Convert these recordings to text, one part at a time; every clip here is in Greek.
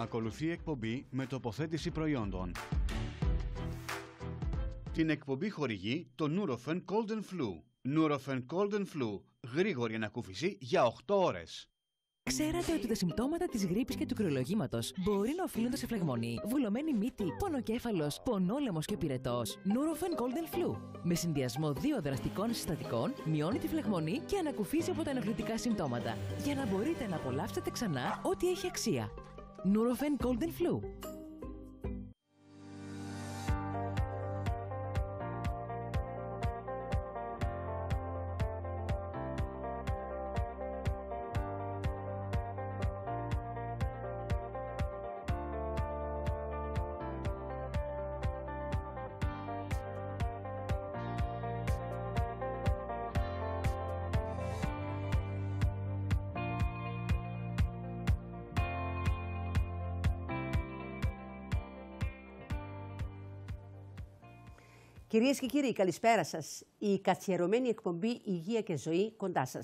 Ακολουθεί εκπομπή με τοποθέτηση προϊόντων. Την εκπομπή χορηγεί το Nurofen Golden Flu. Nurofen Golden Flu. Γρήγορη ανακούφιση για 8 ώρες. Ξέρατε ότι τα συμπτώματα της γρήπης και του κρυολογήματος μπορεί να οφείλονται σε φλεγμονή, βουλωμένη μύτη, πονοκέφαλος, πονόλεμος και πυρετός. Nurofen Golden Flu. Με συνδυασμό δύο δραστικών συστατικών, μειώνει τη φλεγμονή και ανακουφίζει από τα ενοχλητικά συμπτώματα. Για να μπορείτε να απολαύσετε ξανά ό,τι έχει αξία. Nurofen Golden Flu. Κυρίες και κύριοι, καλησπέρα σας. Η καθιερωμένη εκπομπή Υγεία και Ζωή κοντά σας.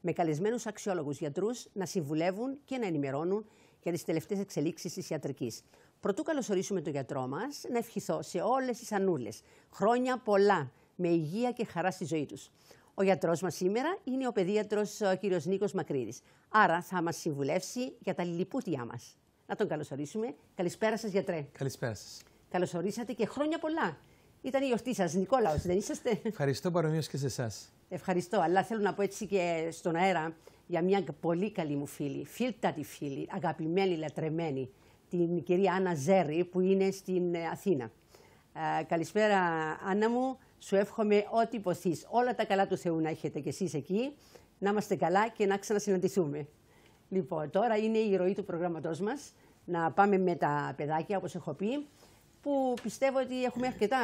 Με καλεσμένους αξιόλογους γιατρούς να συμβουλεύουν και να ενημερώνουν για τις τελευταίες εξελίξεις της ιατρικής. Πρωτού καλωσορίσουμε τον γιατρό μας, να ευχηθώ σε όλες τις ανούλες. Χρόνια πολλά, με υγεία και χαρά στη ζωή τους. Ο γιατρός μας σήμερα είναι ο παιδίατρος κ. Νίκος Μακρύδης. Άρα θα μας συμβουλεύσει για τα λιλιπούτια μας. Να τον καλωσορίσουμε. Καλησπέρα σας, γιατρέ. Καλησπέρα σας. Καλωσορίσατε και χρόνια πολλά. Ήταν η γιορτή σας, Νικόλαος, δεν είσαστε. Ευχαριστώ παρομοίως και σε εσάς. Ευχαριστώ, αλλά θέλω να πω έτσι και στον αέρα για μια πολύ καλή μου φίλη, φίλτατη φίλη, αγαπημένη, λατρεμένη, την κυρία Άννα Ζέρη που είναι στην ε, Αθήνα. Ε, καλησπέρα, Άννα μου. Σου εύχομαι ό,τι υποθείς. Όλα τα καλά του Θεού να έχετε κι εσείς εκεί. Να είμαστε καλά και να ξανασυναντηθούμε. Λοιπόν, τώρα είναι η ροή του προγράμματός μας. Να πάμε με τα παιδάκια, όπως έχω πει που πιστεύω ότι έχουμε αρκετά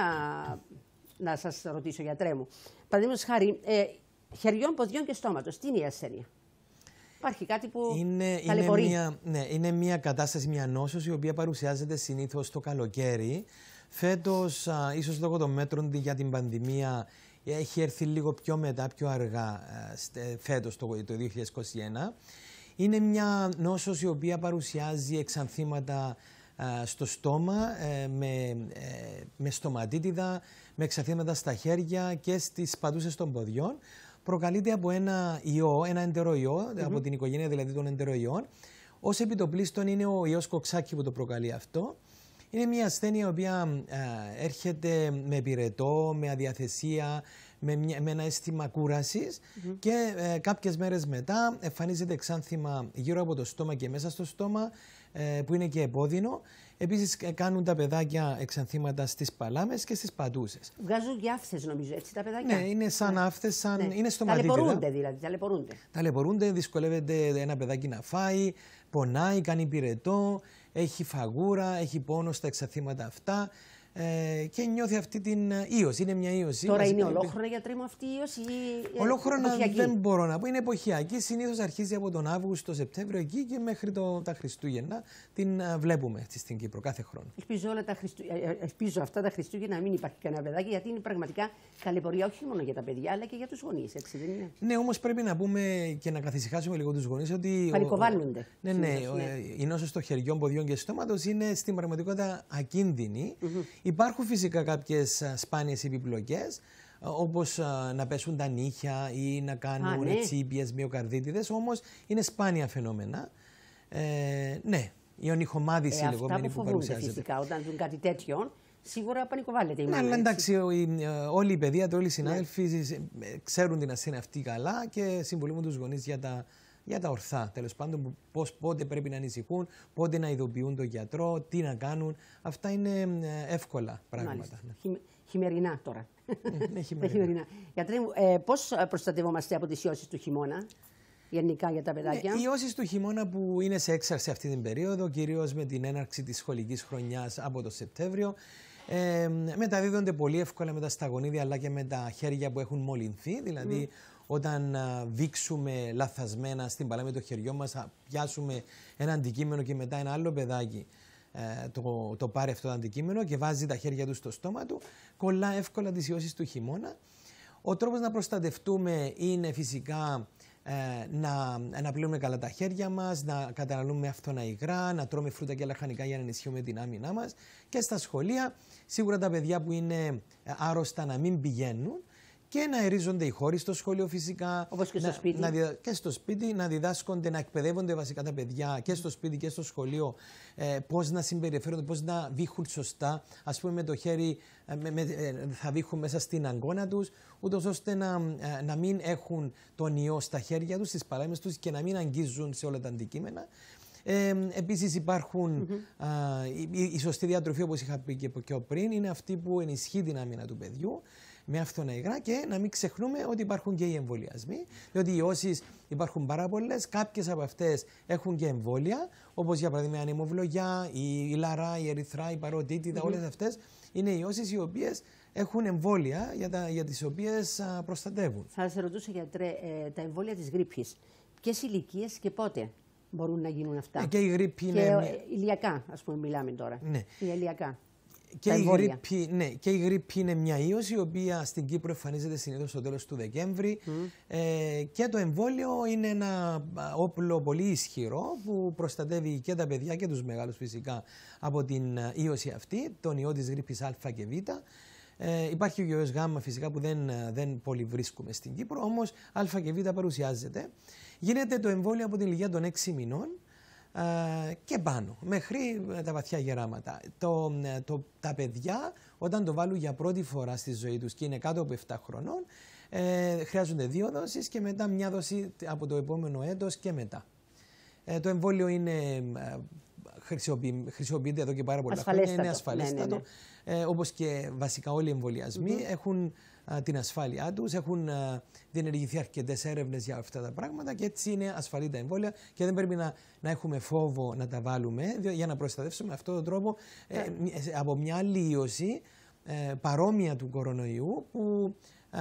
να σας ρωτήσω, για τρέμου. Παραδείγματος χάρη, ε, χεριών, ποδιών και στόματος. Τι είναι η ασθένεια. Υπάρχει κάτι που είναι, Είναι μια, ναι, είναι μια κατάσταση, μια νόσος η οποία παρουσιάζεται συνήθως το καλοκαίρι. Φέτος, α, το λόγω των μέτρων για την πανδημία, έχει έρθει λίγο πιο μετά, πιο αργά α, φέτος το, το 2021. Είναι μια νόσος η οποία παρουσιάζει εξανθήματα στο στόμα, ε, με, ε, με στοματίτιδα, με εξαθήματα στα χέρια και στις παντούσες των ποδιών. Προκαλείται από ένα ιό, ένα εντεροϊό, από την οικογένεια δηλαδή των εντεροϊών. Ως επιτοπλίστων είναι ο ιός κοξάκι που το προκαλεί αυτό. Είναι μια ασθένεια η οποία έρχεται με πυρετό, με αδιαθεσία, με, με ένα αίσθημα κούρασης και ε, κάποιες μέρες μετά εμφανίζεται εξάνθημα γύρω από το στόμα και μέσα στο στόμα ε, που είναι και επώδυνο. Επίσης, ε, κάνουν τα παιδάκια εξανθήματα στις παλάμες και στις παντούσε. Βγάζουν και άφθες, νομίζω, έτσι τα παιδάκια. Ναι, είναι σαν ναι. άφθες, σαν... Ναι. είναι στο Ταλαιπωρούνται ναι. δηλαδή. Ταλαιπωρούνται. Ταλαιπωρούνται, δυσκολεύεται ένα παιδάκι να φάει, πονάει, κάνει πυρετό, έχει φαγούρα, έχει πόνο στα εξανθήματα αυτά ε, και νιώθει αυτή την ε, ίωση. Είναι μια ίωση. Τώρα είναι ολόχρονα γιατρή μου αυτή η ίωση ή ε, Ολόχρονα εποχιακή. δεν μπορώ να πω. Είναι εποχιακή. Συνήθως αρχίζει από τον Αύγουστο, Σεπτέμβριο εκεί και μέχρι το, τα Χριστούγεννα την ε, βλέπουμε στην Κύπρο κάθε χρόνο. Ελπίζω, όλα τα Χριστου... Ελπίζω αυτά τα Χριστούγεννα να μην υπάρχει κανένα παιδάκι γιατί είναι πραγματικά καλυπορία όχι μόνο για τα παιδιά αλλά και για τους γονείς. Ναι, όμως πρέπει να πούμε και να καθησυχάσουμε λίγο τους γονείς ότι. Πανικοβάλλονται. Ναι, ναι, ναι, ναι. Η νόσος των χεριών, ποδιών και στόματος είναι στην πραγματικότητα ακίνδυνη. Υπάρχουν φυσικά κάποιες ε, σπάνιες επιπλοκές, ε, όπως ε, να πέσουν τα νύχια ή να κάνουν ναι. τσίπιες μυοκαρδίτιδες, όμως είναι σπάνια φαινόμενα. Ε, ναι, η ονυχομάδηση ε, λεγόμενη που, που παρουσιάζεται. Φυσικά, όταν δουν κάτι τέτοιο, σίγουρα πανικοβάλλεται η Ναι, εντάξει, όλη η παιδεία, όλοι οι ναι. συνάδελφοι ναι. ξέρουν την ασθένεια αυτή καλά και συμβουλεύουν τους γονείς για τα για τα ορθά. Τέλος πάντων, πώς, πότε πρέπει να ανησυχούν, πότε να ειδοποιούν τον γιατρό, τι να κάνουν. Αυτά είναι εύκολα πράγματα. Ναι. Χειμερινά τώρα. Ε, ναι, χειμερινά. χειμερινά. Γιατρέ μου, ε, πώς προστατευόμαστε από τις ιώσεις του χειμώνα, γενικά για τα παιδάκια. Ναι, οι ιώσεις του χειμώνα που είναι σε έξαρση αυτή την περίοδο, κυρίως με την έναρξη της σχολικής χρονιάς από το Σεπτέμβριο, ε, μεταδίδονται πολύ εύκολα με τα σταγονίδια αλλά και με τα χέρια που έχουν μολυνθεί. Δηλαδή, mm όταν δείξουμε λαθασμένα στην παλάμη το χεριό μας, πιάσουμε ένα αντικείμενο και μετά ένα άλλο παιδάκι ε, το, το πάρει αυτό το αντικείμενο και βάζει τα χέρια του στο στόμα του, κολλά εύκολα τις ιώσεις του χειμώνα. Ο τρόπος να προστατευτούμε είναι φυσικά ε, να, να καλά τα χέρια μας, να καταναλούμε αυτόνα υγρά, να τρώμε φρούτα και λαχανικά για να ενισχύουμε την άμυνά μας και στα σχολεία σίγουρα τα παιδιά που είναι ε, άρρωστα να μην πηγαίνουν και να ερίζονται οι χώροι στο σχολείο φυσικά. Όπως και στο σπίτι. Να Και στο σπίτι να διδάσκονται, να εκπαιδεύονται βασικά τα παιδιά και στο σπίτι και στο σχολείο ε, πώς να συμπεριφέρονται, πώς να βήχουν σωστά. Ας πούμε, με το χέρι ε, ε, θα βήχουν μέσα στην αγκώνα τους, ούτως ώστε να, ε, να μην έχουν τον ιό στα χέρια τους, στις παλάμε τους και να μην αγγίζουν σε όλα τα αντικείμενα. Ε, Επίσης, η, σωστή διατροφή, όπως είχα πει και πιο πριν, είναι αυτή που ενισχύει την άμυνα του παιδιού με αυτόν υγρά και να μην ξεχνούμε ότι υπάρχουν και οι εμβολιασμοί, διότι οι όσεις υπάρχουν πάρα πολλές. Κάποιες από αυτές έχουν και εμβόλια, όπως για παράδειγμα η ανεμοβλογιά, η λαρά, η ερυθρά, η παροτίτιδα, mm -hmm. όλες αυτές είναι οι όσεις οι οποίες έχουν εμβόλια για, τα, για τις οποίες προστατεύουν. Θα σα ρωτούσα γιατρέ, ε, τα εμβόλια της γρήπης, ποιες ηλικίες και πότε μπορούν να γίνουν αυτά. Ε, και η γρήπη είναι... Και, Ηλιακά, ας πούμε, μιλάμε τώρα. Ναι. Ηλιακά και η, γρήπη, ναι, και η γρήπη είναι μια ίωση η οποία στην Κύπρο εμφανίζεται συνήθως στο τέλος του Δεκέμβρη mm. ε, και το εμβόλιο είναι ένα όπλο πολύ ισχυρό που προστατεύει και τα παιδιά και τους μεγάλους φυσικά από την ίωση αυτή, τον ιό της γρήπης Α και Β. Ε, υπάρχει ο ιός Γ φυσικά που δεν, δεν πολύ βρίσκουμε στην Κύπρο, όμως Α και Β παρουσιάζεται. Γίνεται το εμβόλιο από την ηλικία των 6 μηνών ε, και πάνω, μέχρι ε, τα βαθιά γεράματα. Το, ε, το, τα παιδιά όταν το βάλουν για πρώτη φορά στη ζωή τους και είναι κάτω από 7 χρονών, ε, χρειάζονται δύο δόσεις και μετά μια δόση από το επόμενο έτος και μετά. το εμβόλιο είναι χρησιμοποιείται εδώ και πάρα πολλά χρόνια. Είναι ναι, ναι, ασφαλέστατο. Ναι, Ε, Όπως και βασικά όλοι οι εμβολιασμοί έχουν την ασφάλειά τους, έχουν διενεργηθεί αρκετές έρευνες για αυτά τα πράγματα και έτσι είναι ασφαλή τα εμβόλια και δεν πρέπει να, να έχουμε φόβο να τα βάλουμε για να προστατεύσουμε αυτόν τον τρόπο ε, ε, από μια άλλη ε, παρόμοια του κορονοϊού που ε,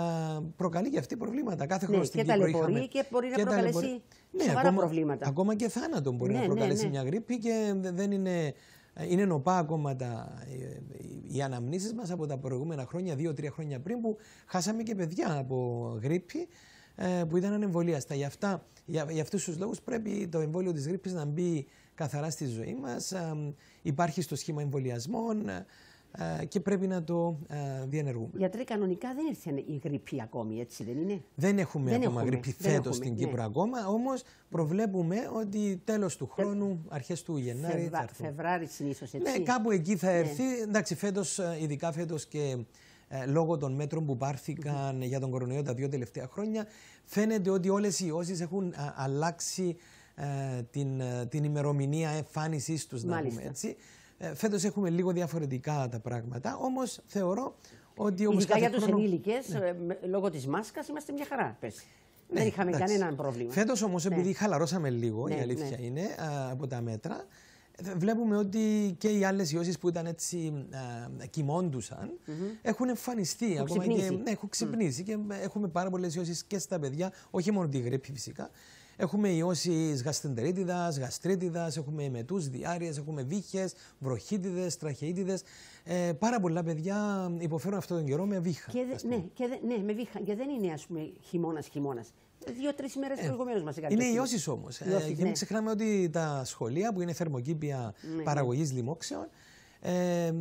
προκαλεί και αυτή προβλήματα. Κάθε ναι, χρόνο στην Κύπρο είχαμε... και μπορεί να και προκαλέσει ναι, σοβαρά ακόμα, προβλήματα. Ακόμα και θάνατο μπορεί ναι, να ναι, προκαλέσει ναι. μια γρήπη και δεν είναι... Είναι νοπά ακόμα τα, ε, οι αναμνήσεις μας από τα προηγούμενα χρόνια, δύο-τρία χρόνια πριν, που χάσαμε και παιδιά από γρήπη ε, που ήταν ανεμβολίαστα. Γι' αυτά, για, για αυτούς τους λόγους πρέπει το εμβόλιο της γρήπης να μπει καθαρά στη ζωή μας. Υπάρχει στο σχήμα εμβολιασμών, ε, και πρέπει να το ε, διενεργούμε. γιατροί κανονικά δεν ήρθε η γρήπη ακόμη, έτσι δεν είναι. Δεν έχουμε ακόμα γρήπη φέτο στην ναι. Κύπρο ακόμα, όμως προβλέπουμε ότι τέλος του χρόνου, αρχές του Γενάρη. Φεβρα... Θα Φεβράρι συνήθως ναι, έτσι. Ναι, κάπου εκεί θα ναι. έρθει. Ναι. Εντάξει, φέτος, ε, ειδικά φέτος και λόγω των μέτρων που πάρθηκαν για τον κορονοϊό τα δύο τελευταία χρόνια, φαίνεται ότι όλες οι ιώσει έχουν α, αλλάξει. την, την ημερομηνία εμφάνισής τους, να πούμε έτσι. Ε, Φέτος έχουμε λίγο διαφορετικά τα πράγματα, όμως θεωρώ ότι όπω. Ειδικά για τους χρόνο... ενήλικες, ναι. Ε, λόγω της μάσκας είμαστε μια χαρά. Πες. Ναι, δεν είχαμε κανένα πρόβλημα. Φέτος όμως, ναι. επειδή χαλαρώσαμε λίγο, η ναι, αλήθεια ναι. είναι, από τα μέτρα, ε, βλέπουμε ότι και οι άλλες ιώσεις που ήταν έτσι α, κοιμώντουσαν mm -hmm. έχουν εμφανιστεί. Έχουν ακόμα ναι, ξυπνήσει. και ναι, έχουν ξυπνήσει mm. και έχουμε πάρα πολλές ιώσεις και στα παιδιά, όχι μόνο τη γρήπη φυσικά. Έχουμε ιώσεις γαστεντερίτιδα, γαστρίτιδας, έχουμε μετούς, διάρειες, έχουμε βύχες, βροχίτιδες, τραχείτιδες. Ε, πάρα πολλά παιδιά υποφέρουν αυτόν τον καιρό με βύχα. Και δε, ναι, και δε, ναι, με βύχα. Και δεν είναι, ας πούμε, χειμώνα-χειμώνα. Δύο-τρει ημέρες ε, προηγουμένως μας έκανε. Είναι ιώσεις όμως. Ε, και ναι. μην ξεχνάμε ότι τα σχολεία που είναι θερμοκήπια ναι, ναι. παραγωγής λοιμόξεων ε,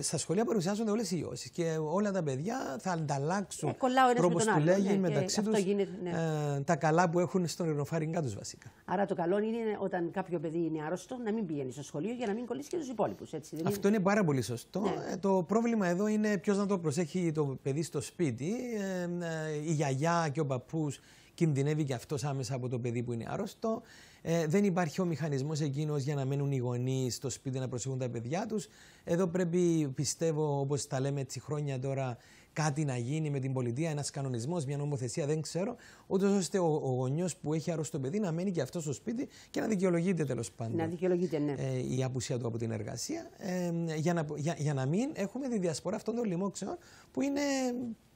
στα σχολεία παρουσιάζονται όλες οι ιώσει και όλα τα παιδιά θα ανταλλάξουν ε, τρόπο του λέγει ναι, μεταξύ του ναι. ε, τα καλά που έχουν στον ειρηνοφάριγγά τους βασικά. Άρα το καλό είναι όταν κάποιο παιδί είναι άρρωστο να μην πηγαίνει στο σχολείο για να μην κολλήσει και του υπόλοιπου. Αυτό είναι πάρα πολύ σωστό. Ναι. Ε, το πρόβλημα εδώ είναι ποιος να το προσέχει το παιδί στο σπίτι, η γιαγιά και ο παππούς κινδυνεύει και αυτός άμεσα από το παιδί που είναι άρρωστο. Ε, δεν υπάρχει ο μηχανισμός εκείνος για να μένουν οι γονείς στο σπίτι να προσέχουν τα παιδιά τους. Εδώ πρέπει, πιστεύω, όπως τα λέμε έτσι χρόνια τώρα, κάτι να γίνει με την πολιτεία, ένας κανονισμός, μια νομοθεσία, δεν ξέρω, ούτως ώστε ο, ο γονιός που έχει αρρώστο παιδί να μένει και αυτός στο σπίτι και να δικαιολογείται τέλος πάντων. Να δικαιολογείται, ναι. Ε, η απουσία του από την εργασία, ε, για, να, για, για να μην έχουμε τη διασπορά αυτών των λοιμόξεων που είναι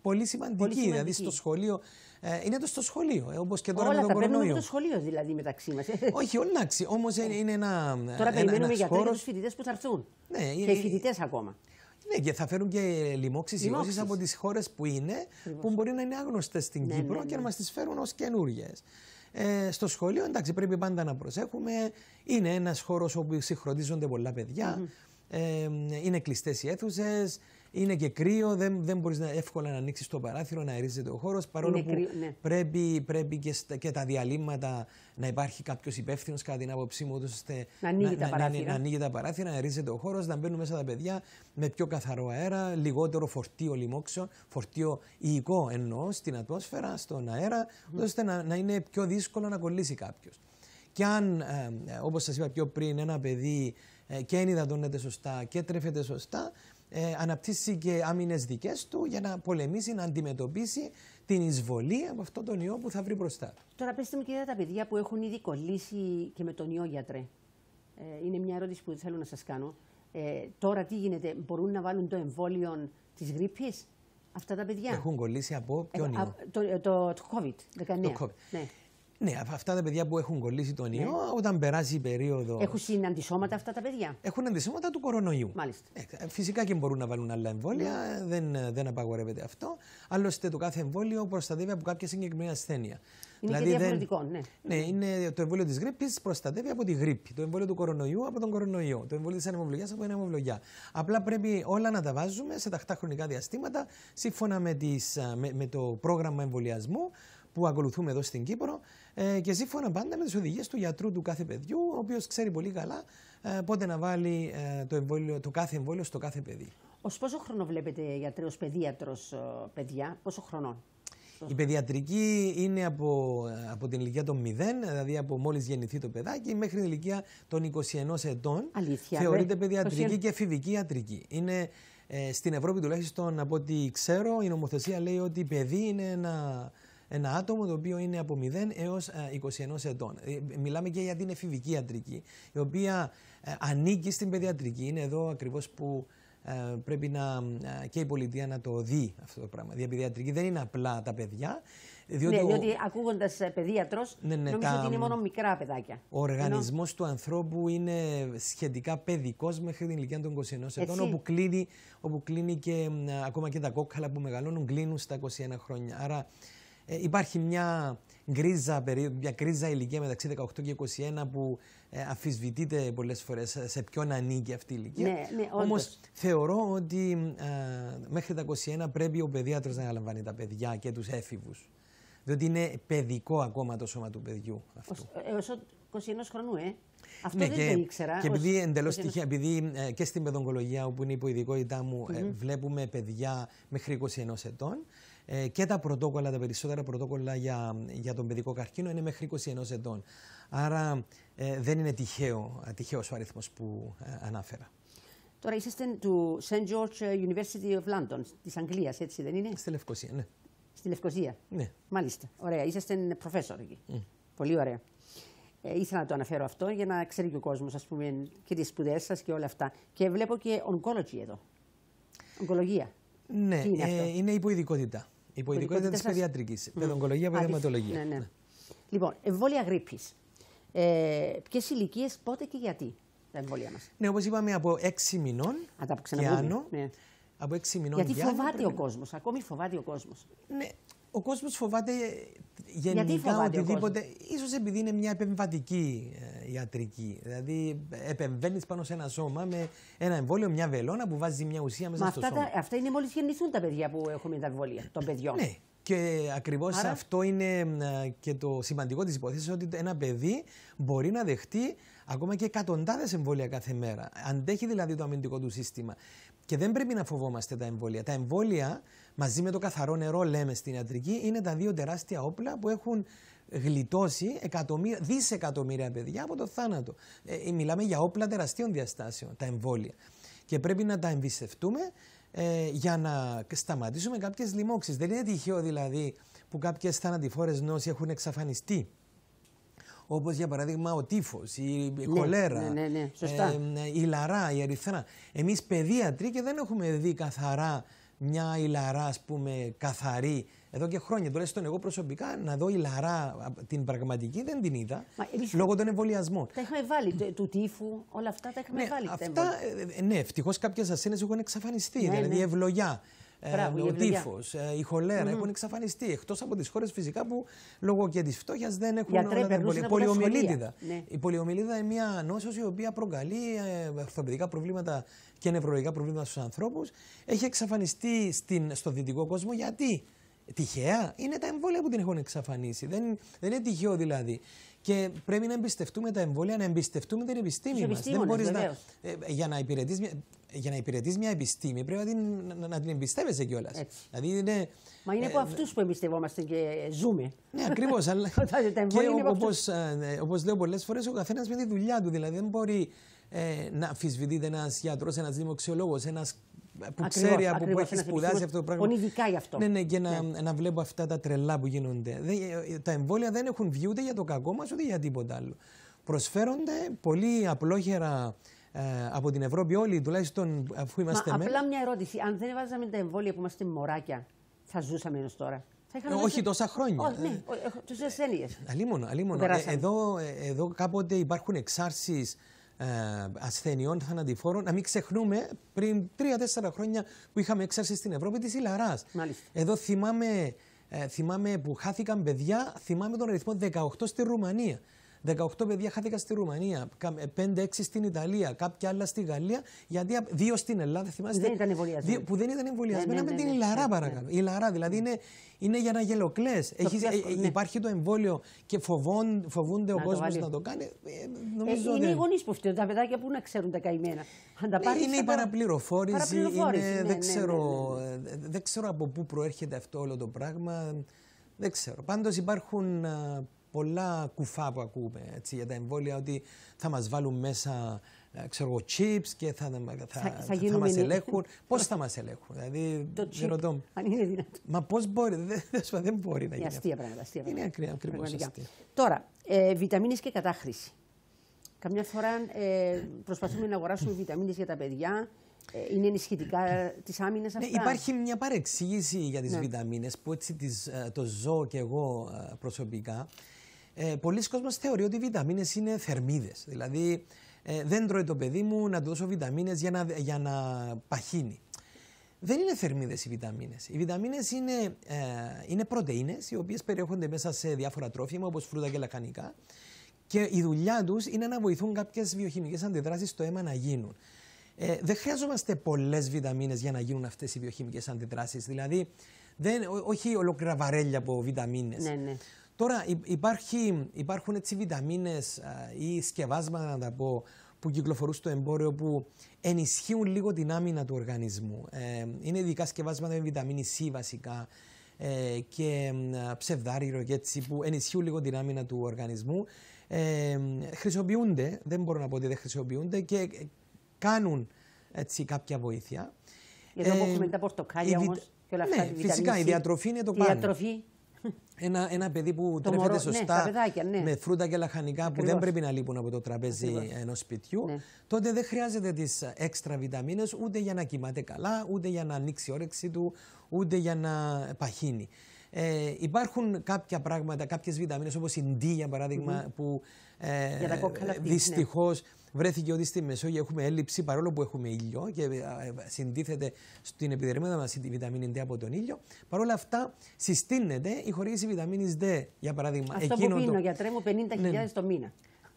πολύ σημαντική. Πολύ Δηλαδή στο σχολείο. Ε, είναι το στο σχολείο, ε, όπως και τώρα όλα με τον τα Είναι το σχολείο δηλαδή μεταξύ μας. Όχι, εντάξει, όμως είναι ένα. Τώρα ένα, περιμένουμε για χώρος... φοιτητές που θα έρθουν. Ναι, είναι... Και φοιτητές ακόμα. Ναι, και θα φέρουν και λοιμώξεις ή από τις χώρες που είναι, που μπορεί να είναι άγνωστες στην ναι, ναι Κύπρο ναι. και να μας τις φέρουν ως καινούριε. Ε, στο σχολείο, εντάξει, πρέπει πάντα να προσέχουμε. Είναι ένας χώρος όπου συγχρονίζονται πολλά παιδιά. είναι κλειστές οι αίθουσες. Είναι και κρύο, δεν, δεν μπορείς να εύκολα να ανοίξεις το παράθυρο, να αερίζεται ο χώρος. Παρόλο που ναι. πρέπει, πρέπει και, στα, τα διαλύματα να υπάρχει κάποιος υπεύθυνος, κατά την άποψή μου, ώστε να ανοίγει, να, τα ναι, ναι, παράθυρα. να, να, ανοίγει τα παράθυρα, να αερίζεται ο χώρος, να μπαίνουν μέσα τα παιδιά με πιο καθαρό αέρα, λιγότερο φορτίο λοιμόξεων, φορτίο υλικό εννοώ στην ατμόσφαιρα, στον αέρα, ώστε να, να είναι πιο δύσκολο να κολλήσει κάποιος. Και αν, ε, ε όπως είπα πιο πριν, ένα παιδί ε, και ενυδατώνεται σωστά και τρέφεται σωστά, ε, αναπτύσσει και άμυνες δικές του για να πολεμήσει, να αντιμετωπίσει την εισβολή από αυτό τον ιό που θα βρει μπροστά του. Τώρα πέστε μου, κυρία, τα παιδιά που έχουν ήδη κολλήσει και με τον ιό γιατρέ. Ε, είναι μια ερώτηση που θέλω να σας κάνω. Ε, τώρα τι γίνεται, μπορούν να βάλουν το εμβόλιο της γρήπης, αυτά τα παιδιά. Έχουν κολλήσει από ποιον ε, ιό. το, το, ε, COVID-19. Το COVID. Ναι, αυτά τα παιδιά που έχουν κολλήσει τον ιό, ναι. όταν περάσει η περίοδος. Έχουν συναντησώματα αυτά τα παιδιά. Έχουν αντισώματα του κορονοϊού. Μάλιστα. Ναι, φυσικά και μπορούν να βάλουν άλλα εμβόλια, ναι. δεν, δεν απαγορεύεται αυτό. Άλλωστε, το κάθε εμβόλιο προστατεύει από κάποια συγκεκριμένη ασθένεια. Είναι δηλαδή και διαφορετικό, δεν... ναι. Ναι, είναι το εμβόλιο της γρήπης προστατεύει από τη γρήπη. Το εμβόλιο του κορονοϊού από τον κορονοϊό. Το εμβόλιο της ανεμοβλογιά από την ανεμοβλογιά. Απλά πρέπει όλα να τα βάζουμε σε ταχτά χρονικά διαστήματα σύμφωνα με, τις, με, με το πρόγραμμα εμβολιασμού που ακολουθούμε εδώ στην Κύπρο ε, και σύμφωνα πάντα με τις οδηγίες του γιατρού του κάθε παιδιού, ο οποίος ξέρει πολύ καλά ε, πότε να βάλει ε, το, εμβόλιο, το κάθε εμβόλιο στο κάθε παιδί. Ως πόσο χρόνο βλέπετε γιατρέ, ως παιδίατρος ε, παιδιά, πόσο χρονών. Η παιδιατρική είναι από, από την ηλικία των 0, δηλαδή από μόλις γεννηθεί το παιδάκι, μέχρι την ηλικία των 21 ετών. Αλήθεια. Θεωρείται παιδιατρική και εφηβική ιατρική. Είναι στην Ευρώπη τουλάχιστον από ό,τι ξέρω, η νομοθεσία λέει ότι παιδί είναι ένα ένα άτομο το οποίο είναι από 0 έως 21 ε, ετών. Ε, μιλάμε και για την εφηβική ιατρική, η οποία ε, ανήκει στην παιδιατρική. Είναι εδώ ακριβώς που πρέπει να, και η πολιτεία να το δει αυτό το πράγμα. Η παιδιατρική δεν είναι απλά τα παιδιά. Διότι ναι, διότι ακούγοντας παιδίατρο, ναι, ναι, νομίζω τα... ότι είναι μόνο μικρά παιδάκια. Ο οργανισμός Ενώ... του ανθρώπου είναι σχετικά παιδικός μέχρι την ηλικία των 21 ετών, όπου κλείνει, όπου κλείνει και ακόμα και τα κόκκαλα που μεγαλώνουν κλείνουν στα 21 χρόνια. Άρα ε, υπάρχει μια γκρίζα, μια γκρίζα ηλικία μεταξύ 18 και 21 που ε, αφισβητείται πολλές φορές σε ποιον ανήκει αυτή η ηλικία. Ναι, ναι Όμως θεωρώ ότι ε, μέχρι τα 21 πρέπει ο παιδίατρος να αναλαμβάνει τα παιδιά και τους έφηβους. Διότι είναι παιδικό ακόμα το σώμα του παιδιού αυτού. 21 ε, χρονού, ε. Αυτό ναι, δεν και, το ήξερα. Και επειδή ε, και στην παιδογκολογία, όπου είναι ειδικότητά μου, βλέπουμε παιδιά μέχρι 21 ετών ε, και τα πρωτόκολλα, τα περισσότερα πρωτόκολλα για, για τον παιδικό καρκίνο είναι μέχρι 21 ετών. Άρα ε, δεν είναι τυχαίο, τυχαίος ο αριθμός που ε, ανάφερα. Τώρα είσαστε του St. George ε, University of London, της Αγγλίας, έτσι δεν είναι? Στη Λευκοσία, ναι. Στη Λευκοσία. Ναι. Μάλιστα. Ωραία. Είσαστε professor εκεί. Mm. Πολύ ωραία. Ε, ήθελα να το αναφέρω αυτό για να ξέρει και ο κόσμος, ας πούμε, και τις σπουδές σας και όλα αυτά. Και βλέπω και oncology εδώ. Ογκολογία. Ναι, είναι, ε, είναι υποειδικότητα. Η πολιτικότητα τη παιδιατρική. Παιδονκολογία, παιδευματολογία. Ναι, ναι. Λοιπόν, εμβόλια γρήπης. Ε, Ποιες ηλικίες, πότε και γιατί τα εμβόλια μας. Ναι, όπως είπαμε, από 6 μηνών και άνω. Ναι. Από 6 μηνών Γιατί φοβάται ο κόσμος, ακόμη φοβάται ο κόσμος. Ναι, ο κόσμος φοβάται ε, γενικά φοβάται οτιδήποτε. σω επειδή είναι μια επεμβατική ε, ιατρική. Δηλαδή, επεμβαίνεις πάνω σε ένα σώμα με ένα εμβόλιο, μια βελόνα που βάζει μια ουσία μέσα στο αυτά, σώμα. Τα, αυτά είναι μόλις γεννηθούν τα παιδιά που έχουν τα των παιδιών. Ναι. Και ακριβώς αυτό είναι ε, και το σημαντικό της υπόθεσης, ότι ένα παιδί μπορεί να δεχτεί ακόμα και εκατοντάδες εμβόλια κάθε μέρα. Αντέχει δηλαδή το αμυντικό του σύστημα. Και δεν πρέπει να φοβόμαστε τα εμβόλια. Τα εμβόλια μαζί με το καθαρό νερό, λέμε στην ιατρική, είναι τα δύο τεράστια όπλα που έχουν γλιτώσει εκατομμύρια, δισεκατομμύρια παιδιά από το θάνατο. Ε, ε μιλάμε για όπλα τεραστίων διαστάσεων, τα εμβόλια. Και πρέπει να τα εμπιστευτούμε ε, για να σταματήσουμε κάποιες λοιμώξεις. Δεν είναι τυχαίο δηλαδή που κάποιες θάνατηφόρε νόσοι έχουν εξαφανιστεί. Όπως για παράδειγμα ο τύφος, η ναι, κολέρα, ναι, ναι, ναι, ε, ε, η λαρά, η αριθρά. Εμείς παιδίατροι και δεν έχουμε δει καθαρά μια ηλαρά, ας πούμε, καθαρή. Εδώ και χρόνια, στον εγώ προσωπικά, να δω ηλαρά την πραγματική δεν την είδα. Λόγω των εμβολιασμών. Τα είχαμε βάλει, του τύφου, όλα αυτά τα είχαμε ναι, βάλει. Αυτά, ε, ε, ε, ναι, ευτυχώς κάποιες ασθένειες έχουν εξαφανιστεί. Ναι, δηλαδή ναι. η ευλογιά. ο τύφο, η χολερα mm έχουν εξαφανιστεί. Εκτός από τις χώρες φυσικά που λόγω και της φτώχειας δεν έχουν όλα τα πολύ. Πολιομιλίτιδα. Ναι. Η πολιομιλίτιδα είναι μια νόσος η οποία προκαλεί ορθοπαιδικά προβλήματα και νευρολογικά προβλήματα στους ανθρώπους. Έχει εξαφανιστεί στην, στο δυτικό κόσμο γιατί τυχαία είναι τα εμβόλια που την έχουν εξαφανίσει. Δεν, δεν είναι τυχαίο δηλαδή. Και πρέπει να εμπιστευτούμε τα εμβόλια, να εμπιστευτούμε την επιστήμη μας. Δεν μπορείς να. Ε, για να υπηρετείς για να υπηρετείς μια επιστήμη πρέπει να την, να, να την εμπιστεύεσαι κιόλας. Δηλαδή Μα είναι ε, από αυτούς που εμπιστευόμαστε και ζούμε. Ναι, ακριβώς. και όπω ε, λέω πολλές φορές, ο καθένας με τη δουλειά του. Δηλαδή δεν μπορεί ε, να αμφισβητείται ένας γιατρός, ένας δημοξιολόγος, ένας που ακριβώς, ξέρει από που έχει σπουδάσει αυτό το πράγμα. Ονειδικά γι' αυτό. Ναι, ναι, και να, ναι. να βλέπω αυτά τα τρελά που γίνονται. Ε, ε, τα εμβόλια δεν έχουν βγει ούτε για το κακό μας ούτε για τίποτα άλλο. Προσφέρονται πολύ απλόχερα ε, από την Ευρώπη όλοι, τουλάχιστον αφού είμαστε μέσα. Απλά μια ερώτηση. Αν δεν βάζαμε τα εμβόλια που είμαστε μωράκια, θα ζούσαμε έως τώρα. Ε, όχι τόσα χρόνια. Όχι, ναι, του ασθένειε. Αλίμονο, αλίμονο. Εδώ, εδώ κάποτε υπάρχουν εξάρσεις ε, ασθενειών θανατηφόρων. Να μην ξεχνούμε πριν τρία-τέσσερα χρόνια που είχαμε έξαρση στην Ευρώπη της Ιλαράς. Εδώ θυμάμαι, ε, θυμάμαι που χάθηκαν παιδιά, θυμάμαι τον αριθμό 18 στη Ρουμανία. 18 παιδιά χάθηκαν στη Ρουμανία, 5-6 ε, στην Ιταλία, κάποια άλλα στη Γαλλία, γιατί δύο στην Ελλάδα, θυμάστε. Δεν ήταν εμβολιασμένα. Που δεν ήταν εμβολιασμένα ναι, ναι με ναι, την Ιλαρά, ναι, παρακαλώ. Η Ιλαρά, δηλαδή είναι, είναι για να γελοκλέ. Ε, ε, υπάρχει το εμβόλιο και φοβών, φοβούνται ο κόσμο να το κάνει. Νομίζω είναι οι γονείς που φτιάχνουν τα παιδάκια που να ξέρουν τα καημένα. είναι η παραπληροφόρηση. Δεν ξέρω, από πού προέρχεται αυτό όλο το πράγμα. Δεν ξέρω. Πάντως υπάρχουν πολλά κουφά που ακούμε έτσι, για τα εμβόλια ότι θα μας βάλουν μέσα ε, ξέρω, chips και θα, θα, θα, θα, θα μας ελέγχουν. πώς θα μας ελέγχουν, δηλαδή δεν ρωτώ. Αν είναι δυνατό. Μα πώς μπορεί, δεν, δεν μπορεί να ε, γίνει. Αστεία πράγματα, αστεία πράγματα. Είναι ακριβώς αστεία. Τώρα, ε, βιταμίνες και κατάχρηση. Καμιά φορά ε, προσπαθούμε να αγοράσουμε βιταμίνες για τα παιδιά, ε, είναι ενισχυτικά τη άμυνα ναι, αυτά. Ναι, υπάρχει μια παρεξήγηση για τις ναι. βιταμίνες που έτσι τις, το ζω και εγώ προσωπικά ε, πολλοί κόσμοι θεωρεί ότι οι βιταμίνες είναι θερμίδες. Δηλαδή ε, δεν τρώει το παιδί μου να του δώσω βιταμίνες για να, για να παχύνει. Δεν είναι θερμίδες οι βιταμίνες. Οι βιταμίνες είναι, ε, είναι πρωτεΐνες οι οποίες περιέχονται μέσα σε διάφορα τρόφιμα όπως φρούτα και λαχανικά. και η δουλειά τους είναι να βοηθούν κάποιες βιοχημικές αντιδράσεις στο αίμα να γίνουν. Ε, δεν χρειαζόμαστε πολλές βιταμίνες για να γίνουν αυτές οι βιοχημικές αντιδράσεις. Δηλαδή, δεν, ό, όχι ολόκληρα βαρέλια από βιταμίνες. Ναι, ναι. Τώρα υπάρχει, υπάρχουν έτσι βιταμίνες ή σκευάσματα να τα πω που κυκλοφορούν στο εμπόριο που ενισχύουν λίγο την άμυνα του οργανισμού. Ε, είναι ειδικά σκευάσματα με βιταμίνη C βασικά ε, και ψευδάριρο και έτσι που ενισχύουν λίγο την άμυνα του οργανισμού. Ε, χρησιμοποιούνται, δεν μπορώ να πω ότι δεν χρησιμοποιούνται και κάνουν έτσι κάποια βοήθεια. Γιατί ε, έχουμε τα πορτοκάλια όμως και όλα αυτά. Ναι, φυσικά η διατροφή είναι το πάνω. Η διατροφή ένα, ένα παιδί που το τρέφεται σωστά ναι, ναι. με φρούτα και λαχανικά που δεν πρέπει να λείπουν από το τραπέζι ενός σπιτιού, ναι. τότε δεν χρειάζεται τις έξτρα βιταμίνες ούτε για να κοιμάται καλά, ούτε για να ανοίξει η όρεξή του, ούτε για να παχύνει. Ε, υπάρχουν κάποια πράγματα, κάποιες βιταμίνες όπως η D για παραδειγμα που ε, ναι. δυστυχώς βρέθηκε ότι στη Μεσόγειο έχουμε έλλειψη παρόλο που έχουμε ήλιο και ε, συντίθεται στην επιδερμίδα μας η βιταμίνη D από τον ήλιο. Παρ' όλα αυτά, συστήνεται η χορήγηση βιταμίνης D για παράδειγμα. Αυτό που πίνω, το... γιατρέ 50.000 ναι, ναι. το μήνα.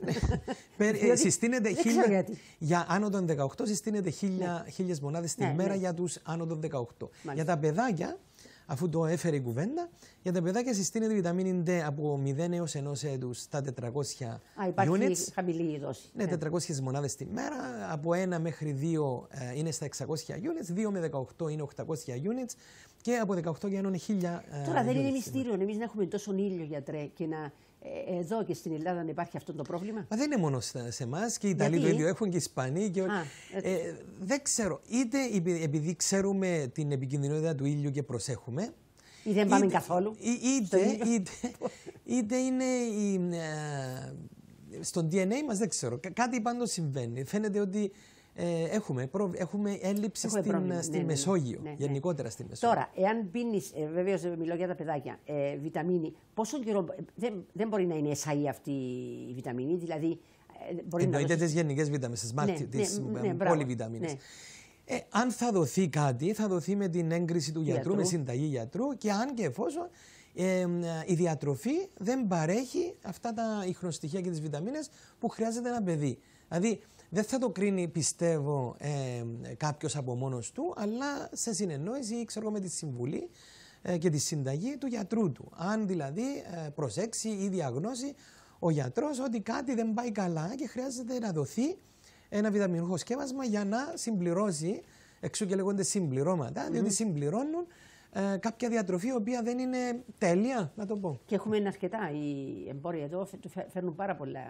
Ε, συστήνεται χίλια, για άνω των 18 συστήνεται χίλια, ναι. χίλιες μονάδες τη ναι, μέρα για τους άνω των 18. Για τα παιδάκια αφού το έφερε η κουβέντα, για τα παιδάκια συστήνεται βιταμίνη D από 0 έως 1 έτους στα 400 Α, υπάρχει units. χαμηλή δόση. 400 ναι, μονάδε ναι. μονάδες τη μέρα, από 1 μέχρι 2 ε, είναι στα 600 units, 2 με 18 είναι 800 units και από 18 και 1 είναι 1000 ε, Τώρα δεν είναι μυστήριο εμείς να έχουμε τόσο ήλιο γιατρέ και να ε, εδώ και στην Ελλάδα να υπάρχει αυτό το πρόβλημα. Μα δεν είναι μόνο σε εμάς και οι Ιταλοί το ίδιο έχουν και οι Ισπανοί. Ε, δεν ξέρω. Είτε επειδή ξέρουμε την επικίνδυνοτητα του ήλιου και προσέχουμε. Ή δεν πάμε είτε, καθόλου. Είτε, είναι. Η, ε, στον DNA μας δεν ξέρω. Κάτι πάντως συμβαίνει. Φαίνεται ότι ε, έχουμε, έχουμε έλλειψη έχουμε στην, πρόβλημα. στη ναι, ναι, ναι. Μεσόγειο, ναι, ναι, γενικότερα στη Μεσόγειο. Τώρα, εάν πίνει, ε, βεβαίως ε, μιλώ για τα παιδάκια, ε, βιταμίνη, πόσο καιρό. Ε, δεν, δεν μπορεί να είναι εσάι αυτή η βιταμίνη, δηλαδή. Εννοείται τις γενικές βιταμίνες, τις πολυβιταμίνε. Ε, αν θα δοθεί κάτι, θα δοθεί με την έγκριση του γιατρού, με συνταγή γιατρού και αν και εφόσον η διατροφή δεν παρέχει αυτά τα υχνοστοιχεία και τις βιταμίνες που χρειάζεται ένα παιδί. Δηλαδή δεν θα το κρίνει, πιστεύω, ε, κάποιος από μόνος του, αλλά σε συνεννόηση ή ξέρω με τη συμβουλή ε, και τη συνταγή του γιατρού του. Αν δηλαδή ε, προσέξει ή διαγνώσει ο γιατρός ότι κάτι δεν πάει καλά και χρειάζεται να δοθεί ένα βιταμινούχο σκεύασμα για να συμπληρώσει, εξού και λέγονται συμπληρώματα, διότι συμπληρώνουν ε, κάποια διατροφή η οποία δεν είναι τέλεια, να το πω. Και έχουμε αρκετά. Οι εμπόροι εδώ φέρνουν πάρα πολλά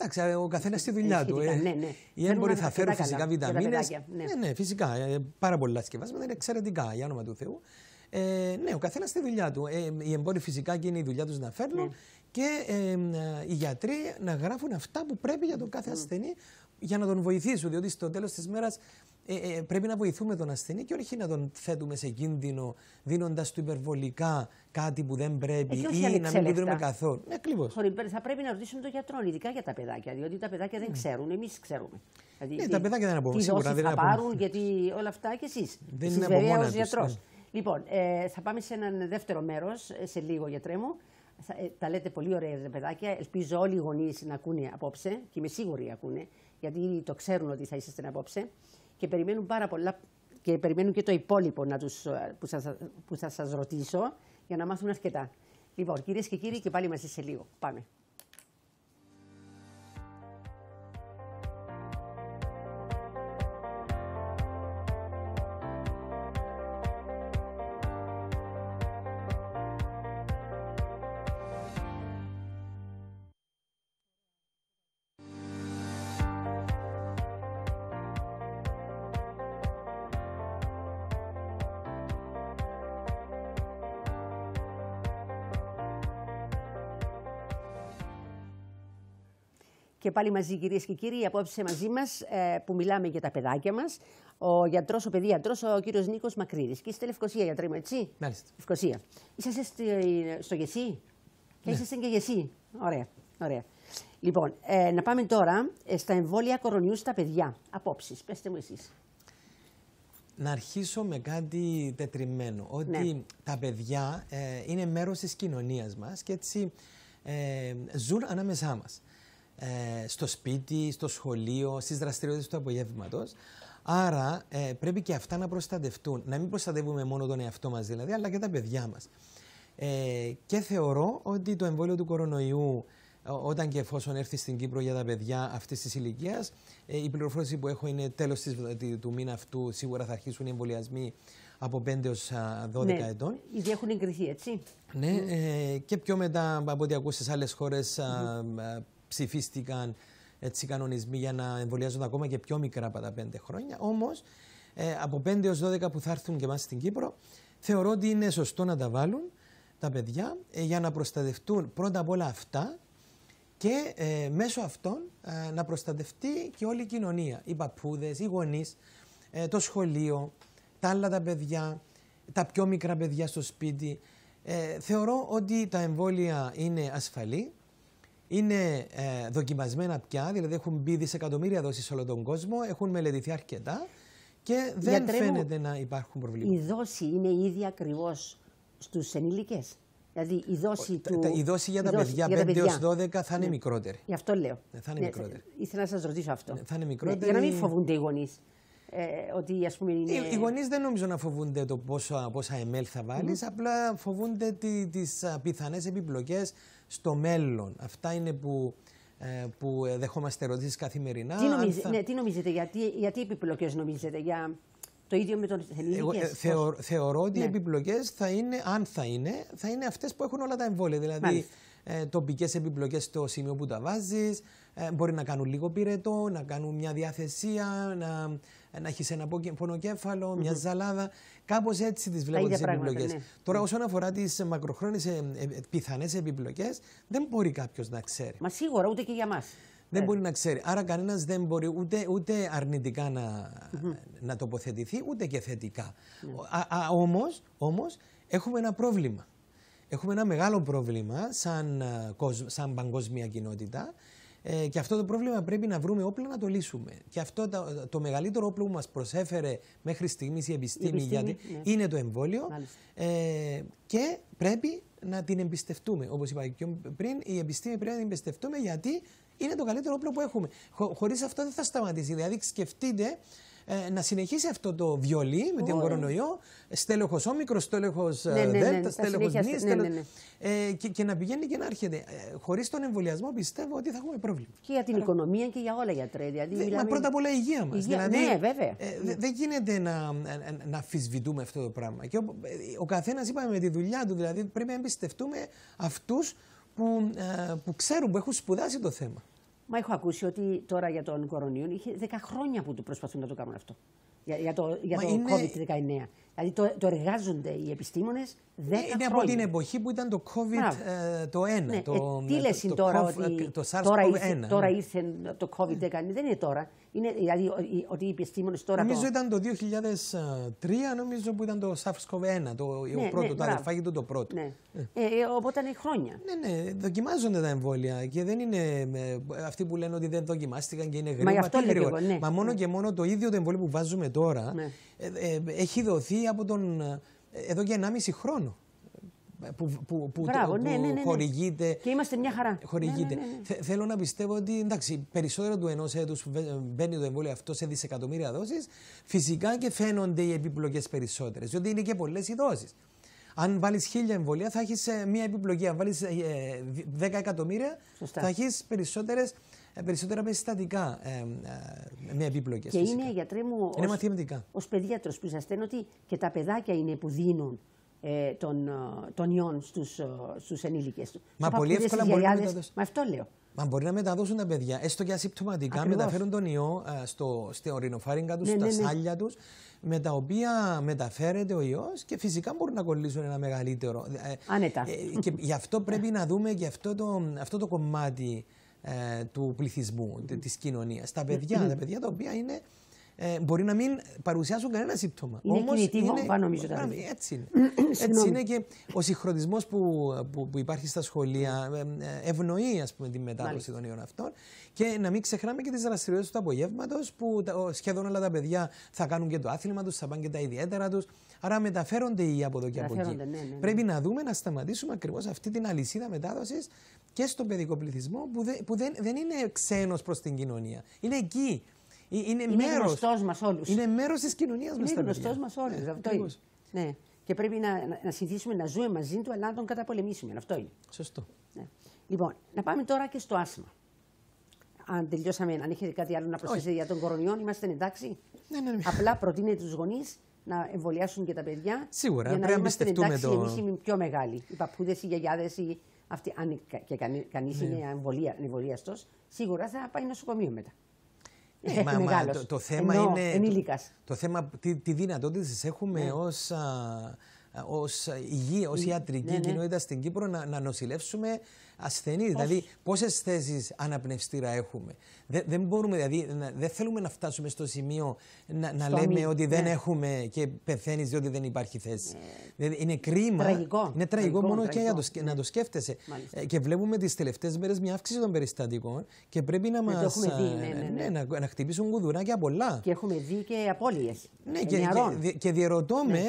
Εντάξει, ο καθένας στη δουλειά του. Ε. Ναι, ναι. Οι έμποροι θα φέρουν φυσικά βιταμίνε. Ναι. ναι. ναι, φυσικά. Ε, πάρα πολλά σκευάσματα είναι εξαιρετικά για όνομα του Θεού. Ε, ναι, ο καθένας στη δουλειά του. Ε, οι εμπόροι φυσικά και είναι η δουλειά τους να φέρνουν ναι. και οι γιατροί να γράφουν αυτά που πρέπει για τον κάθε ασθενή για να τον βοηθήσουν, διότι στο τέλος της μέρας ε, ε, πρέπει να βοηθούμε τον ασθενή και όχι να τον θέτουμε σε κίνδυνο δίνοντας του υπερβολικά κάτι που δεν πρέπει ε, ή να μην δίνουμε καθόλου. Ναι, ε, ακριβώς. Θα πρέπει να ρωτήσουμε τον γιατρό, ειδικά για τα παιδάκια, διότι τα παιδάκια δεν ναι. ξέρουν, εμείς ξέρουμε. Δηλαδή, ναι, τα παιδάκια δεν απομονούν. Τι δόσεις θα πάρουν, γιατί όλα αυτά και εσείς. Δεν είναι από μόνα ναι. Λοιπόν, ε, θα πάμε σε έναν δεύτερο μέρος, σε λίγο γιατρέ μου. Θα, τα λέτε πολύ ωραία, παιδάκια. Ελπίζω όλοι οι γονείς να ακούνε απόψε και είμαι σίγουρη ακούνε γιατί το ξέρουν ότι θα είσαστε απόψε και περιμένουν πάρα πολλά και περιμένουν και το υπόλοιπο να τους, ε, που, θα, που θα σας ρωτήσω για να μάθουν αρκετά. Λοιπόν, κυρίες και κύριοι, και πάλι μαζί σε λίγο. Πάμε. πάλι μαζί, κυρίες και κύριοι. Απόψε μαζί μας ε, που μιλάμε για τα παιδάκια μας. Ο γιατρός, ο παιδίατρο, ο κύριος Νίκος Μακρύδης. Και είστε Λευκοσία, γιατρέ μου, έτσι. Μάλιστα. Λευκοσία. Είσαστε στο Γεσί. Και είσαστε και Γεσί. Ωραία. Ωραία. Λοιπόν, ε, να πάμε τώρα ε, στα εμβόλια κορονοϊού στα παιδιά. Απόψεις, πετε μου εσείς. Να αρχίσω με κάτι τετριμένο. Ότι ναι. τα παιδιά ε, είναι μέρος της κοινωνίας μας και έτσι ε, ζουν ανάμεσά μας ε, στο σπίτι, στο σχολείο, στις δραστηριότητες του απογεύματος. Άρα ε, πρέπει και αυτά να προστατευτούν. Να μην προστατεύουμε μόνο τον εαυτό μας δηλαδή, αλλά και τα παιδιά μας. Ε, και θεωρώ ότι το εμβόλιο του κορονοϊού όταν και εφόσον έρθει στην Κύπρο για τα παιδιά αυτής της ηλικίας, ε, η πληροφόρηση που έχω είναι τέλος ε, του μήνα αυτού. Σίγουρα θα αρχίσουν οι εμβολιασμοί από 5 έω 12 ναι, ετών. Ήδη έχουν εγκριθεί, έτσι. Ναι, ε, και πιο μετά από ό,τι ακούσει, άλλες χώρες, ψηφίστηκαν έτσι, κανονισμοί για να εμβολιάζονται ακόμα και πιο μικρά από τα πέντε χρόνια. Όμως, ε, από 5 έω 12 που θα έρθουν και εμάς στην Κύπρο, θεωρώ ότι είναι σωστό να τα βάλουν τα παιδιά ε, για να προστατευτούν πρώτα απ' όλα αυτά και ε, μέσω αυτών ε, να προστατευτεί και όλη η κοινωνία. Οι παππούδες, οι γονείς, το σχολείο, τα άλλα τα παιδιά, τα πιο μικρά παιδιά στο σπίτι. θεωρώ ότι τα εμβόλια είναι ασφαλή είναι ε, δοκιμασμένα πια, δηλαδή έχουν μπει δισεκατομμύρια δόσεις σε όλο τον κόσμο, έχουν μελετηθεί αρκετά και δεν Γιατρέ φαίνεται να υπάρχουν προβλήματα. Η δόση είναι ίδια ακριβώς στους ενήλικες. Δηλαδή η δόση του. Η δόση για τα παιδιά 5 έω 12 θα είναι ναι. μικρότερη. Γι' αυτό λέω. Ναι, θα είναι ναι, μικρότερη. Ήθελα να σας ρωτήσω αυτό. Ναι, θα είναι ναι, μικρότερη. για να μην φοβούνται οι γονείς. Ε, ότι ας είναι... Οι, οι γονείς δεν νομίζω να φοβούνται το πόσα, πόσα ML θα βάλεις, mm απλά φοβούνται τι πιθανές επιπλοκές στο μέλλον. Αυτά είναι που ε, που ε, δεχόμαστε ερωτήσεις καθημερινά. Ναι, τι, νομίζετε, γιατί, γιατί επιπλοκές νομίζετε, για το ίδιο με τον ε, Θεω, θεωρώ ότι οι ναι. επιπλοκές θα είναι, αν θα είναι, θα είναι αυτές που έχουν όλα τα εμβόλια. Δηλαδή, ε, τοπικές επιπλοκές στο σημείο που τα βάζεις, ε, μπορεί να κάνουν λίγο πυρετό, να κάνουν μια διαθεσία, να ε, να έχεις ένα πονοκέφαλο, μια ζαλάδα. Κάπως έτσι τις βλέπω τι επιπλοκέ. Ναι. Τώρα, ναι. όσον αφορά τις μακροχρόνιες ε, ε, πιθανές επιπλοκές, δεν μπορεί κάποιος να ξέρει. Μα σίγουρα ούτε και για μας. Δεν μπορεί να ξέρει. Άρα κανένας δεν μπορεί ούτε, ούτε αρνητικά να, να τοποθετηθεί, ούτε και θετικά. Όμω, ναι. Όμως, όμως έχουμε ένα πρόβλημα. Έχουμε ένα μεγάλο πρόβλημα σαν, σαν παγκόσμια κοινότητα. Ε, και αυτό το πρόβλημα πρέπει να βρούμε όπλα να το λύσουμε. Και αυτό το, το μεγαλύτερο όπλο που μας προσέφερε μέχρι στιγμής η επιστήμη, ναι. είναι το εμβόλιο. Ε, και πρέπει να την εμπιστευτούμε. Όπως είπα και πριν, η επιστήμη πρέπει να την εμπιστευτούμε γιατί είναι το καλύτερο όπλο που έχουμε. Χω, Χωρίς αυτό δεν θα σταματήσει. Δηλαδή, σκεφτείτε ε, να συνεχίσει αυτό το βιολί με τον κορονοϊό, στέλεχος όμικρο, στέλεχος ε, ναι, ναι, δέλτα, ναι, στέλεχο ΝΗΣ, ε, Και να πηγαίνει και να έρχεται. Χωρίς τον εμβολιασμό πιστεύω ότι θα έχουμε πρόβλημα. Και για την οικονομία και για όλα γιατρέ. Δηλαδή, Δε, Μα δηλαδή- πρώτα απ' όλα η υγεία μας. Δηλαδή, βέβαια. Δεν γίνεται να, να αφισβητούμε αυτό το πράγμα. Και ο, ο καθένας είπαμε με τη δουλειά του, δηλαδή πρέπει να εμπιστευτούμε αυτούς που, που ξέρουν, που έχουν σπουδάσει το θέμα. Μα έχω ακούσει ότι τώρα για τον κορονοϊό είχε 10 χρόνια που προσπαθούν να το κάνουν αυτό. Για, για το, για το είναι... COVID-19. Δηλαδή το, το εργάζονται οι επιστήμονες 10 είναι χρόνια. Είναι από την εποχή που ήταν το COVID ε, το 1. Ναι. Ε, το, ε, τι λε τώρα COVID, ότι το SARS-CoV-1. Τώρα, ήρθε, ναι. τώρα ήρθε το COVID-19. Mm. Δεν είναι τώρα. Είναι, δηλαδή, ότι οι επιστήμονες τώρα. Νομίζω το... ήταν το 2003, νομίζω που ήταν το sars 1 ναι, ναι, το πρώτο, ναι, το αδερφάκι το πρώτο. Ναι. Ε. Ε, οπότε είναι χρόνια. Ναι, ναι, δοκιμάζονται τα εμβόλια και δεν είναι ε, αυτοί που λένε ότι δεν δοκιμάστηκαν και είναι γρήγορα. Μα, αυτό γρήγορα. Λοιπόν, ναι. Μα μόνο ναι. και μόνο το ίδιο το εμβόλιο που βάζουμε τώρα ε, ε, έχει δοθεί από τον. εδώ και 1,5 χρόνο που, που, που, ναι, ναι, ναι, ναι, χορηγείται. Και είμαστε μια χαρά. Χορηγείται. Ναι, ναι, θέλω να πιστεύω ότι εντάξει, περισσότερο του ενός έτους που μπαίνει το εμβόλιο αυτό σε δισεκατομμύρια δόσεις, φυσικά και φαίνονται οι επιπλοκές περισσότερες, διότι είναι και πολλές οι δόσεις. Αν βάλεις χίλια εμβόλια, θα έχεις ε, μία επιπλοκή. Αν βάλεις ε, ε, δέκα εκατομμύρια, Σωστά. θα έχεις περισσότερες περισσότερα με ε, ε, με επιπλοκές. Και φυσικά. είναι γιατρέ μου. Είναι ως, μαθηματικά. Ως παιδιάτρος που ήσασταν ότι και τα παιδάκια είναι που δίνουν ε, των, ε, των ιών στους, ε, στους ενήλικες Μα πολύ εύκολα μπορεί να μεταδώσουν. Μα αυτό λέω. Μα μπορεί να μεταδώσουν τα παιδιά, έστω και ασυμπτωματικά, Ακριβώς. μεταφέρουν τον ιό ε, στο, στο, στο τους, ναι, στα ναι, ναι. σάλια τους, με τα οποία μεταφέρεται ο ιός και φυσικά μπορούν να κολλήσουν ένα μεγαλύτερο. Άνετα. και γι' αυτό πρέπει να δούμε και αυτό το, αυτό το κομμάτι του πληθυσμού, της Τα παιδιά, τα παιδιά τα οποία είναι ε, μπορεί να μην παρουσιάσουν κανένα σύμπτωμα. Είναι Όμως κινητή είναι... βόμβα, νομίζω. Έτσι είναι. έτσι είναι και ο συγχρονισμός που, που, υπάρχει στα σχολεία ε, ε, ευνοεί ας πούμε, τη μετάδοση των ιών αυτών. Και να μην ξεχνάμε και τις δραστηριότητες του απογεύματος που σχεδόν όλα τα παιδιά θα κάνουν και το άθλημα τους, θα πάνε και τα ιδιαίτερα τους. Άρα μεταφέρονται οι από εδώ και από εκεί. Ναι, ναι, ναι. Πρέπει να δούμε, να σταματήσουμε ακριβώς αυτή την αλυσίδα μετάδοσης και στον παιδικό πληθυσμό που, που δεν, δεν είναι ξένος προς την κοινωνία. Είναι εκεί ε, είναι, είναι τη μας όλους. Είναι μέρος της κοινωνίας μας. Είναι γνωστό μας όλους. Και πρέπει να, να συνηθίσουμε να ζούμε μαζί του, αλλά να τον καταπολεμήσουμε. Αυτό είναι. Σωστό. Ναι. Λοιπόν, να πάμε τώρα και στο άσμα. Αν τελειώσαμε, αν έχετε κάτι άλλο να προσθέσετε για τον κορονοϊό, είμαστε εντάξει. Ναι, ναι, ναι. Απλά προτείνετε τους γονείς να εμβολιάσουν και τα παιδιά. Σίγουρα, για να πρέπει να εμπιστευτούμε το. Εμείς πιο μεγάλοι. Οι παππούδες, οι γιαγιάδες, οι... αν και κανεί ναι. είναι εμβολίαστος, σίγουρα θα πάει νοσοκομείο μετά. Ναι, μα, μα, το, το θέμα Ενώ, είναι. Ενήλικας. Το, το θέμα, τι, τι δυνατότητες έχουμε ναι. ως ε, ως ε, υγεία, ως ιατρική ναι, κοινότητα ναι. στην Κύπρο να, να νοσηλεύσουμε ασθενείς. Δηλαδή, πόσες θέσεις αναπνευστήρα έχουμε. Δεν, δεν μπορούμε, δηλαδή, να, δεν θέλουμε να φτάσουμε στο σημείο να, να λέμε ότι δεν ναι. έχουμε και πεθαίνεις διότι δεν υπάρχει θέση. Ε, δηλαδή, είναι κρίμα. Τραγικό. Είναι τραγικό, τραγικό μόνο τραγικό. και να το, να το σκέφτεσαι. και βλέπουμε τις τελευταίες μέρες μια αύξηση των περιστατικών και πρέπει να μα. Ναι, ναι, να, να χτυπήσουν κουδουράκια πολλά. Και έχουμε δει και απώλειες. Ναι, και, και, και διαρωτώ με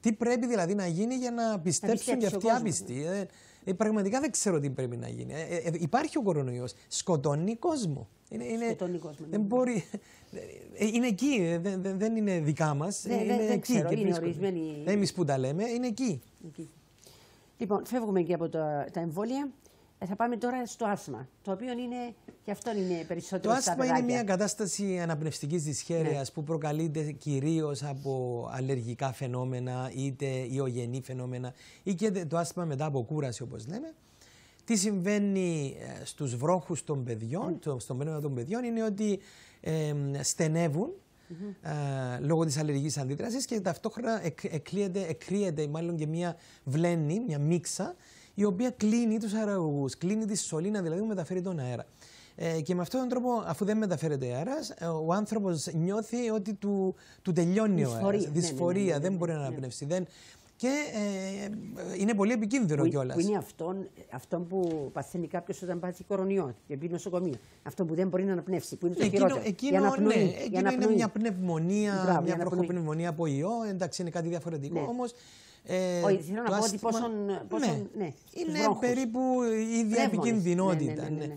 τι πρέπει δηλαδή να γίνει για να πιστέψουν και αυτοί οι άπιστοι. Ε, ε, πραγματικά δεν ξέρω τι πρέπει να γίνει. Ε, ε, υπάρχει ο κορονοϊός. Σκοτώνει κόσμο. Είναι, είναι, Σκοτώνει κόσμο. Δεν ναι. μπορεί, είναι εκεί. Δεν, δεν είναι δικά μας. Ναι, είναι δεν εκεί ξέρω. είναι ορισμένοι. που τα λέμε είναι εκεί. Λοιπόν, φεύγουμε και από τα εμβόλια. Ε, θα πάμε τώρα στο άσμα, το οποίο είναι και αυτό είναι περισσότερο Το άσμα είναι μια κατάσταση αναπνευστικής δυσχέρειας ναι. που προκαλείται κυρίως από αλλεργικά φαινόμενα, είτε ιογενή φαινόμενα ή και το άσμα μετά από κούραση όπως λέμε. Τι συμβαίνει ε, στους βρόχους των παιδιών, ναι. στον πνεύμα των παιδιών είναι ότι στενεύουν mm-hmm. ε, λόγω της αλλεργικής αντίδρασης και ταυτόχρονα εκ, εκκλείεται, εκκρύεται μάλλον και μια βλένη, μια μίξα η οποία κλείνει τους αεραγωγούς, κλείνει τη σωλήνα δηλαδή που μεταφέρει τον αέρα. Ε, και με αυτόν τον τρόπο, αφού δεν μεταφέρεται αέρα, ο ε, άνθρωπος νιώθει ότι του, του τελειώνει Δυσφορία. ο αέρας. Ναι, ναι, Δυσφορία, ναι, δεν μπορεί να αναπνεύσει. Δεν... Και ε, είναι πολύ επικίνδυνο κιόλας. Που είναι αυτόν, που παθαίνει κάποιος όταν πάθει κορονοϊό και μπει νοσοκομείο. Αυτό που δεν μπορεί να αναπνεύσει, που είναι το εκείνο, χειρότερο. Εκείνο, ναι, είναι μια πνευμονία, μια προχοπνευμονία από ιό. Εντάξει, είναι κάτι διαφορετικό. Ναι. Όμως ε, Όχι, θέλω να πω ότι πόσο... ναι, ναι είναι περίπου η ίδια επικινδυνότητα. Ναι, ναι,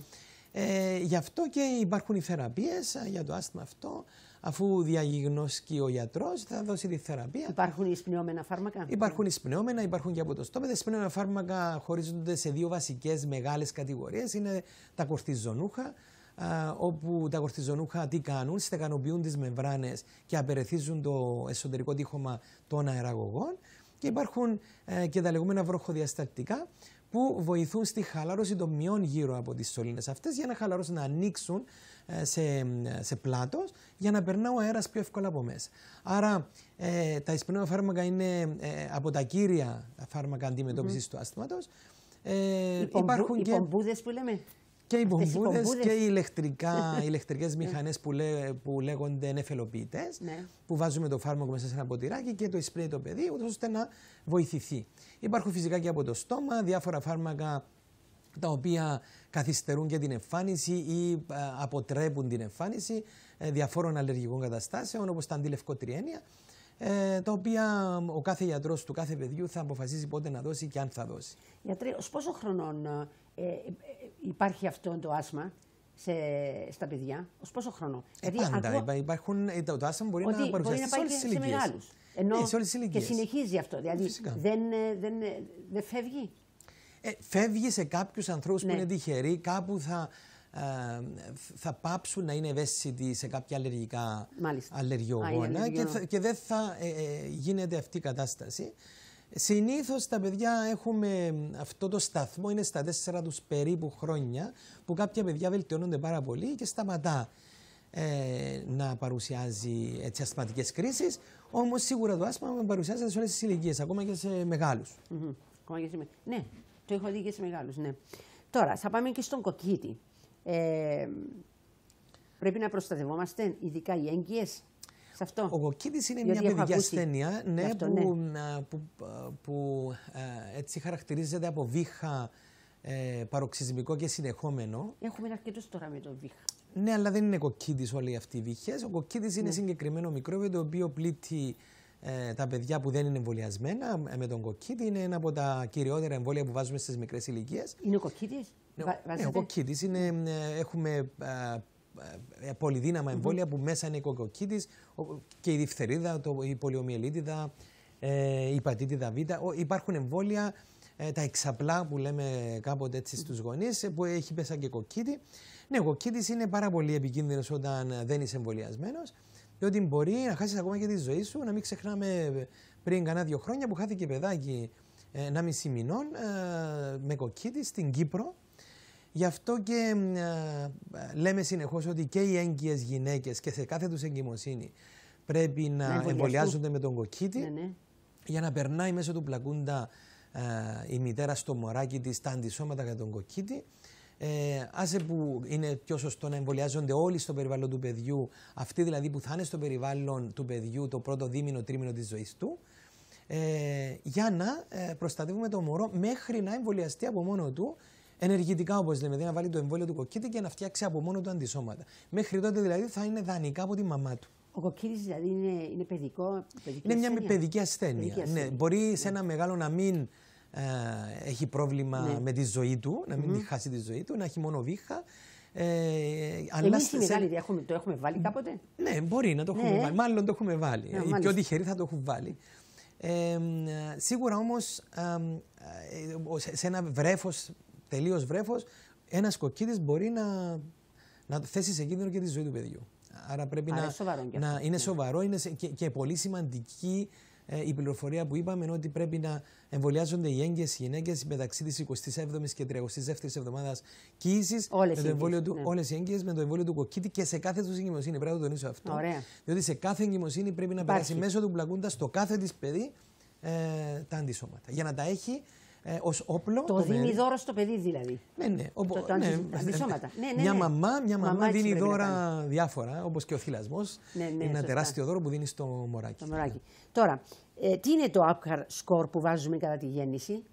ε, γι' αυτό και υπάρχουν οι θεραπείες ε, για το άσθημα αυτό. Αφού διαγνώσει ο γιατρός, θα δώσει τη θεραπεία. Υπάρχουν εισπνεώμενα φάρμακα. Υπάρχουν εισπνεώμενα, υπάρχουν και από το στόμα. Τα εισπνεώμενα φάρμακα χωρίζονται σε δύο βασικές μεγάλες κατηγορίες. Είναι τα κορτιζονούχα, ε, όπου τα κορτιζονούχα τι κάνουν, στεγανοποιούν τις μεμβράνες και απερεθίζουν το εσωτερικό τείχομα των αεραγωγών και υπάρχουν ε, και τα λεγόμενα βροχοδιαστατικά που βοηθούν στη χαλάρωση των μειών γύρω από τις σωλήνες αυτές για να χαλαρώσουν, να ανοίξουν ε, σε, σε πλάτος για να περνά ο αέρας πιο εύκολα από μέσα. Άρα ε, τα εισπνέω φάρμακα είναι από τα κύρια φάρμακα αντιμετώπισης mm -hmm. του άσθηματος. οι υπάρχουν και... που λέμε. Και οι βομβούδε και οι ηλεκτρικά, ηλεκτρικές μηχανές που, που λέγονται νεφελοποιητές, ναι. που βάζουμε το φάρμακο μέσα σε ένα ποτηράκι και το εισπρέει το παιδί, ώστε να βοηθηθεί. Υπάρχουν φυσικά και από το στόμα διάφορα φάρμακα τα οποία καθυστερούν και την εμφάνιση ή ε, αποτρέπουν την εμφάνιση ε, διαφόρων αλλεργικών καταστάσεων όπως τα αντιλευκοτριένια ε, τα οποία ο κάθε γιατρός του κάθε παιδιού θα αποφασίζει πότε να δώσει και αν θα δώσει. Γιατρέ, ως πόσο χρονών υπάρχει αυτό το άσμα σε, στα παιδιά, ως πόσο χρόνο. Ε, Γιατί δηλαδή, πάντα υπάρχουν, ε, το, άσμα μπορεί να παρουσιαστεί σε όλες τι ε, Ενώ και συνεχίζει αυτό. Δηλαδή ναι, δεν, δεν, δεν φεύγει. Ε, φεύγει σε κάποιους ανθρώπους που ναι. είναι τυχεροί, κάπου θα, ε, θα πάψουν να είναι ευαίσθητοι σε κάποια αλλεργικά αλλεργιογόνα και, και δεν θα γίνεται αυτή η κατάσταση. Συνήθως τα παιδιά έχουμε αυτό το σταθμό, είναι στα τέσσερα τους περίπου χρόνια, που κάποια παιδιά βελτιώνονται πάρα πολύ και σταματά ε, να παρουσιάζει έτσι, κρίσει, κρίσεις, όμως σίγουρα το άσπαμα παρουσιάζεται σε όλες τις ηλικίες, ακόμα και σε μεγαλους Ναι, το έχω δει και σε μεγάλους, ναι. Τώρα, θα πάμε και στον κοκκίτη. Ε, πρέπει να προστατευόμαστε, ειδικά οι έγκυες, σε αυτό. είναι μια παιδική ασθένεια ναι, που, ναι. που, ε, έτσι χαρακτηρίζεται από βήχα ε, παροξυσμικό και συνεχόμενο. Έχουμε αρκετούς τώρα με το βήχα. Ναι, αλλά δεν είναι κοκκίδη όλοι αυτοί οι βήχες. Ο κοκκίδη ναι. είναι συγκεκριμένο μικρόβιο το οποίο πλήττει ε, τα παιδιά που δεν είναι εμβολιασμένα ε, με τον κοκκίδη. Είναι ένα από τα κυριότερα εμβόλια που βάζουμε στις μικρές ηλικίες. Είναι ο κοκκίδη. Ναι, ο κοκκίδη ναι, ε, Έχουμε ε, πολυδύναμα εμβόλια mm που μέσα είναι η κοκοκίτη και η διφθερίδα, το, η πολιομιελίτιδα, ε, η πατήτιδα Β. Υπάρχουν εμβόλια, ε, τα εξαπλά που λέμε κάποτε έτσι στους γονείς, ε, που έχει πέσα και κοκκίτη. Ναι, ο κοκκίτης είναι πάρα πολύ επικίνδυνος όταν δεν είσαι εμβολιασμένος, διότι μπορεί να χάσεις ακόμα και τη ζωή σου, να μην ξεχνάμε πριν κανένα δύο χρόνια που χάθηκε παιδάκι ένα μισή μηνών με κοκκίτη στην Κύπρο, Γι' αυτό και ε, ε, λέμε συνεχώς ότι και οι έγκυες γυναίκες και σε κάθε τους εγκυμοσύνη πρέπει να, εμβολιάζονται με τον κοκκίτη ναι, ναι. για να περνάει μέσω του πλακούντα ε, η μητέρα στο μωράκι της τα αντισώματα για τον κοκκίτη. Ε, άσε που είναι πιο σωστό να εμβολιάζονται όλοι στο περιβάλλον του παιδιού, αυτοί δηλαδή που θα είναι στο περιβάλλον του παιδιού το πρώτο δίμηνο, τρίμηνο της ζωής του, ε, για να προστατεύουμε το μωρό μέχρι να εμβολιαστεί από μόνο του ενεργητικά, όπως λέμε, δηλαδή να βάλει το εμβόλιο του κοκκίτη και να φτιάξει από μόνο του αντισώματα. Μέχρι τότε δηλαδή θα είναι δανεικά από τη μαμά του. Ο κοκκίτης δηλαδή είναι, είναι παιδικό. Παιδική είναι ασθένεια. μια παιδική ασθένεια. Παιδική ναι. ασθένεια. Ναι, μπορεί ναι. σε ένα μεγάλο να μην ε, έχει πρόβλημα ναι. με τη ζωή του, να μην mm -hmm. τη χάσει τη ζωή του, να έχει μόνο βήχα. Ε, αλλά Εμείς σε... μεγάλη, έχουμε, το έχουμε βάλει κάποτε. Ναι, μπορεί να το έχουμε ναι. βάλει. Μάλλον το έχουμε βάλει. Ναι, ε, Οι πιο τυχεροί θα το έχουν βάλει. Ε, ε σίγουρα όμως ε, σε ένα βρέφος τελείως βρέφος, ένας κοκκίδης μπορεί να, να θέσει σε κίνδυνο και τη ζωή του παιδιού. Άρα πρέπει να, να είναι σοβαρό είναι ναι. και, και πολύ σημαντική ε, η πληροφορία που είπαμε είναι ότι πρέπει να εμβολιάζονται οι έγκυες γυναίκες μεταξύ της 27η και 32η εβδομάδας κοίησης. Όλες οι έγκυε. Ναι. με το εμβόλιο του κοκκίτη και σε κάθε τους εγκυμοσύνη. Πρέπει να το τονίσω αυτό. Ωραία. Διότι σε κάθε εγκυμοσύνη πρέπει να περάσει μέσω του πλακούντα στο κάθε της παιδί ε, τα αντισώματα. Για να τα έχει ε, Το, δίνει δώρο στο παιδί δηλαδή. Ναι, ναι. Ε, οπο, το, ναι ναι, ναι. ναι, ναι, Μια μαμά, μια μαμά, δίνει δώρα διάφορα, όπως και ο θυλασμός. είναι ένα τεράστιο δώρο που δίνει στο μωράκι. Το μωράκι. Τώρα, ε, τι είναι το APCAR score που βάζουμε κατά τη γέννηση.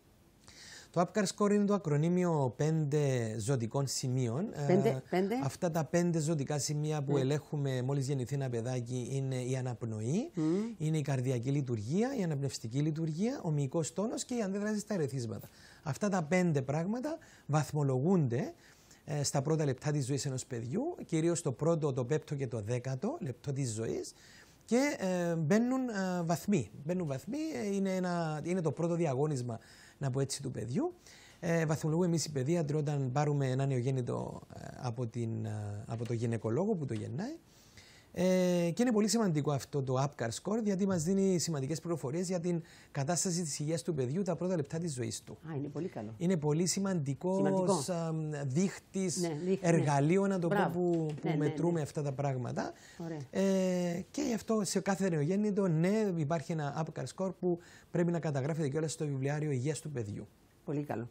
Το APCAR score είναι το ακρονίμιο πέντε ζωτικών σημείων. Ε, αυτά τα πέντε ζωτικά σημεία που ναι. ελέγχουμε μόλις γεννηθεί ένα παιδάκι είναι η αναπνοή, είναι η καρδιακή λειτουργία, η αναπνευστική λειτουργία, ο μυϊκός τόνος και η αντίδραση στα ερεθίσματα. Αυτά τα πέντε πράγματα βαθμολογούνται ε, στα πρώτα λεπτά της ζωής ενός παιδιού, κυρίως το πρώτο, το πέπτο και το δέκατο λεπτό της ζωής και ε, μπαίνουν ε, βαθμοί. Μπαίνουν βαθμοί, ε, είναι, ένα, είναι το πρώτο διαγώνισμα να πω έτσι, του παιδιού. Ε, βαθμολογούμε εμείς οι παιδίατροι όταν πάρουμε ένα νεογέννητο ε, από, την, ε, από το γυναικολόγο που το γεννάει. Ε, και είναι πολύ σημαντικό αυτό το APCAR score, γιατί μας δίνει σημαντικές πληροφορίες για την κατάσταση της υγείας του παιδιού τα πρώτα λεπτά της ζωής του. Α, είναι πολύ καλό. Είναι πολύ σημαντικός σημαντικό δείχτης ναι, ναι. εργαλείο, να το πω, που, ναι, μετρούμε αυτά τα πράγματα. Ε, και γι' αυτό σε κάθε νεογέννητο, ναι, υπάρχει ένα APCAR score που πρέπει να καταγράφεται και όλα στο βιβλιάριο υγείας του παιδιού. Πολύ καλό.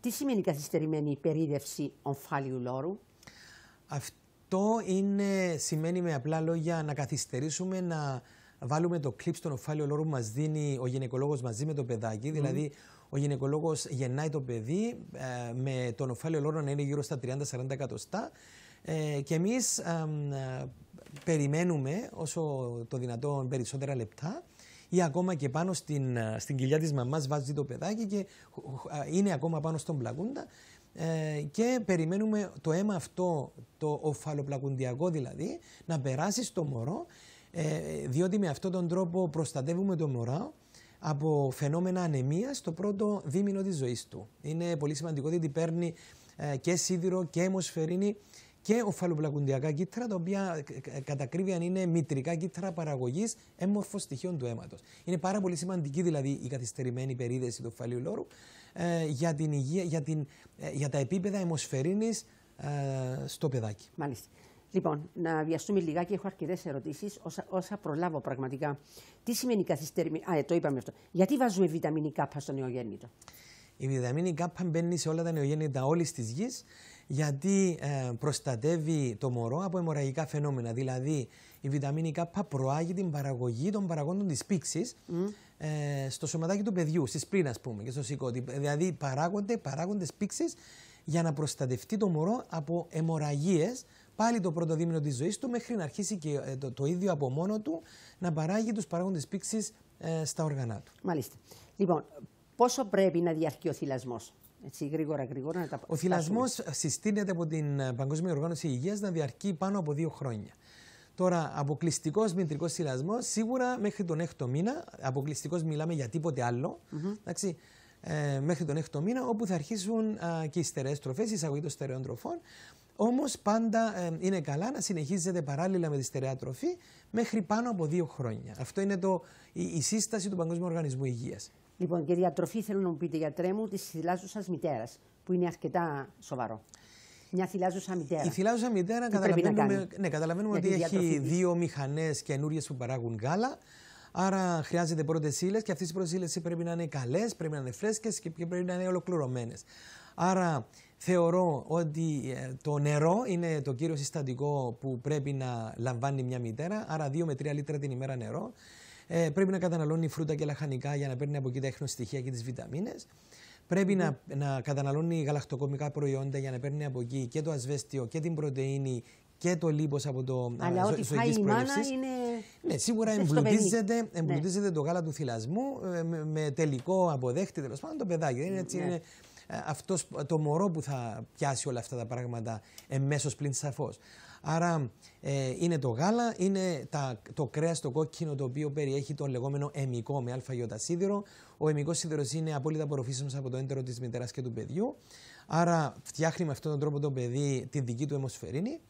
Τι σημαίνει καθυστερημένη περίδευση ομφάλιου λόρου. Αυτό είναι, σημαίνει με απλά λόγια να καθυστερήσουμε να βάλουμε το κλειπ στον οφάλιο λόγο που μας δίνει ο γυναικολόγος μαζί με το παιδάκι. Δηλαδή, ο γυναικολόγος γεννάει το παιδί ε, με τον οφάλιο λόγο να είναι γύρω στα 30-40 εκατοστά. Ε, και εμείς ε, περιμένουμε όσο το δυνατόν περισσότερα λεπτά ή ακόμα και πάνω στην, στην κοιλιά της μαμάς βάζει το παιδάκι και είναι ακόμα πάνω στον πλακούντα ε, και περιμένουμε το αίμα αυτό, το οφαλοπλακουντιακό δηλαδή, να περάσει στο μωρό, ε, διότι με αυτόν τον τρόπο προστατεύουμε το μωρό από φαινόμενα ανεμίας στο πρώτο δίμηνο της ζωής του. Είναι πολύ σημαντικό ότι παίρνει ε, και σίδηρο και αιμοσφαιρίνη και οφαλοπλακουντιακά κύτταρα, τα οποία ε, ε, κατά αν είναι μητρικά κύτταρα παραγωγής έμορφων στοιχείων του αίματος. Είναι πάρα πολύ σημαντική δηλαδή η καθυστερημένη περίδεση του φαλίου λόρου, ε, για, την υγεία, για, την, ε, για τα επίπεδα αιμοσφαιρίνης ε, στο παιδάκι. Μάλιστα. Λοιπόν, να βιαστούμε λιγάκι. Έχω αρκετές ερωτήσεις, όσα, όσα, προλάβω πραγματικά. Τι σημαίνει καθυστέρηση. Α, το είπαμε αυτό. Γιατί βάζουμε βιταμίνη Κάπα στο νεογέννητο. Η βιταμίνη ΚΑΠΑ μπαίνει σε όλα τα νεογέννητα όλης της γης γιατί ε, προστατεύει το μωρό από αιμορραγικά φαινόμενα. Δηλαδή, η βιταμίνη K προάγει την παραγωγή των παραγόντων της πήξης ε, στο σωματάκι του παιδιού, στη σπλήνα, ας πούμε, και στο σηκώτη. Ε, δηλαδή, παράγονται παράγοντες πήξης για να προστατευτεί το μωρό από αιμορραγίες πάλι το πρώτο δίμηνο της ζωής του, μέχρι να αρχίσει και ε, το, ίδιο από μόνο του να παράγει τους παράγοντες πήξης στα όργανα του. Μάλιστα. Λοιπόν, πόσο πρέπει να διαρκεί ο θυλασμός έτσι γρήγορα γρήγορα να τα Ο θυλασμός συστήνεται από την ε, Παγκόσμια Οργάνωση Υγείας να διαρκεί πάνω από δύο χρόνια. Τώρα, αποκλειστικός μητρικός θυλασμός, σίγουρα μέχρι τον έκτο μήνα, αποκλειστικός μιλάμε για τίποτε άλλο, mm μέχρι τον έκτο μήνα, όπου θα αρχίσουν και οι στερεές τροφές, η εισαγωγή των στερεών τροφών. Όμως πάντα ε, είναι καλά να συνεχίζεται παράλληλα με τη στερεά τροφή μέχρι πάνω από δύο χρόνια. Αυτό είναι το, η, η σύσταση του Παγκόσμιου Οργανισμού Υγείας. Λοιπόν, και διατροφή θέλω να μου πείτε, γιατρέ μου, τη θυλάζουσας μητέρας, που είναι αρκετά σοβαρό. Μια θυλάζουσα μητέρα. Η θυλάζουσα μητέρα, καταλαβαίνουμε, να ναι, καταλαβαίνουμε ότι έχει δύο μηχανές καινούριες που παράγουν γάλα. Άρα χρειάζεται πρώτες ύλες και αυτές οι πρώτες ύλες πρέπει να είναι καλές, πρέπει να είναι φρέσκες και πρέπει να είναι ολοκληρωμένες. Άρα θεωρώ ότι ε, το νερό είναι το κύριο συστατικό που πρέπει να λαμβάνει μια μητέρα. Άρα 2 με 3 λίτρα την ημέρα νερό. Ε, πρέπει να καταναλώνει φρούτα και λαχανικά για να παίρνει από εκεί τα στοιχεία και τις βιταμίνες. Πρέπει να, ναι. να καταναλώνει γαλακτοκομικά προϊόντα για να παίρνει από εκεί και το ασβέστιο και την πρωτενη και το λίπος από το ε, Αλλά ό,τι φάει η είναι. Ναι, σίγουρα εμπλουτίζεται, ναι. εμπλουτίζεται το γάλα του θυλασμού ε, με, τελικό αποδέχτη τέλος πάντων το παιδάκι. Είναι, έτσι, ναι. είναι ε, αυτός, το μωρό που θα πιάσει όλα αυτά τα πράγματα εμέσως πλην σαφώς. Άρα ε, είναι το γάλα, είναι τα, το κρέας το κόκκινο το οποίο περιέχει το λεγόμενο εμικό με αλφαγιώτα σίδηρο. Ο εμικός σίδηρο είναι απόλυτα απορροφήσιμος από το έντερο της μητέρας και του παιδιού. Άρα φτιάχνει με αυτόν τον τρόπο το παιδί τη δική του αιμοσφαιρίνη.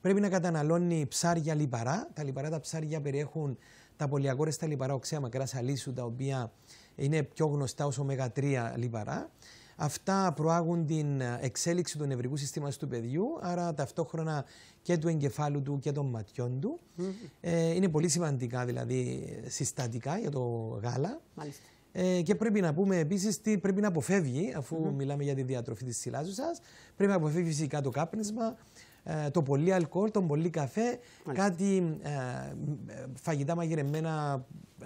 Πρέπει να καταναλώνει ψάρια λιπαρά. Τα λιπαρά τα ψάρια περιέχουν τα πολυαγόρεστα λιπαρά οξέα μακρά αλήσου, τα οποία είναι πιο γνωστά ως ω3 λιπαρά. Αυτά προάγουν την εξέλιξη του νευρικού συστήματος του παιδιού, άρα ταυτόχρονα και του εγκεφάλου του και των ματιών του. Ε, είναι πολύ σημαντικά δηλαδή συστατικά για το γάλα. Ε, και πρέπει να πούμε επίσης τι πρέπει να αποφεύγει, αφού μιλάμε για τη διατροφή της σα, Πρέπει να αποφεύγει φυσικά το κάπνισμα, ε, το πολύ αλκοόλ, τον πολύ καφέ, κάτι φαγητά μαγειρεμένα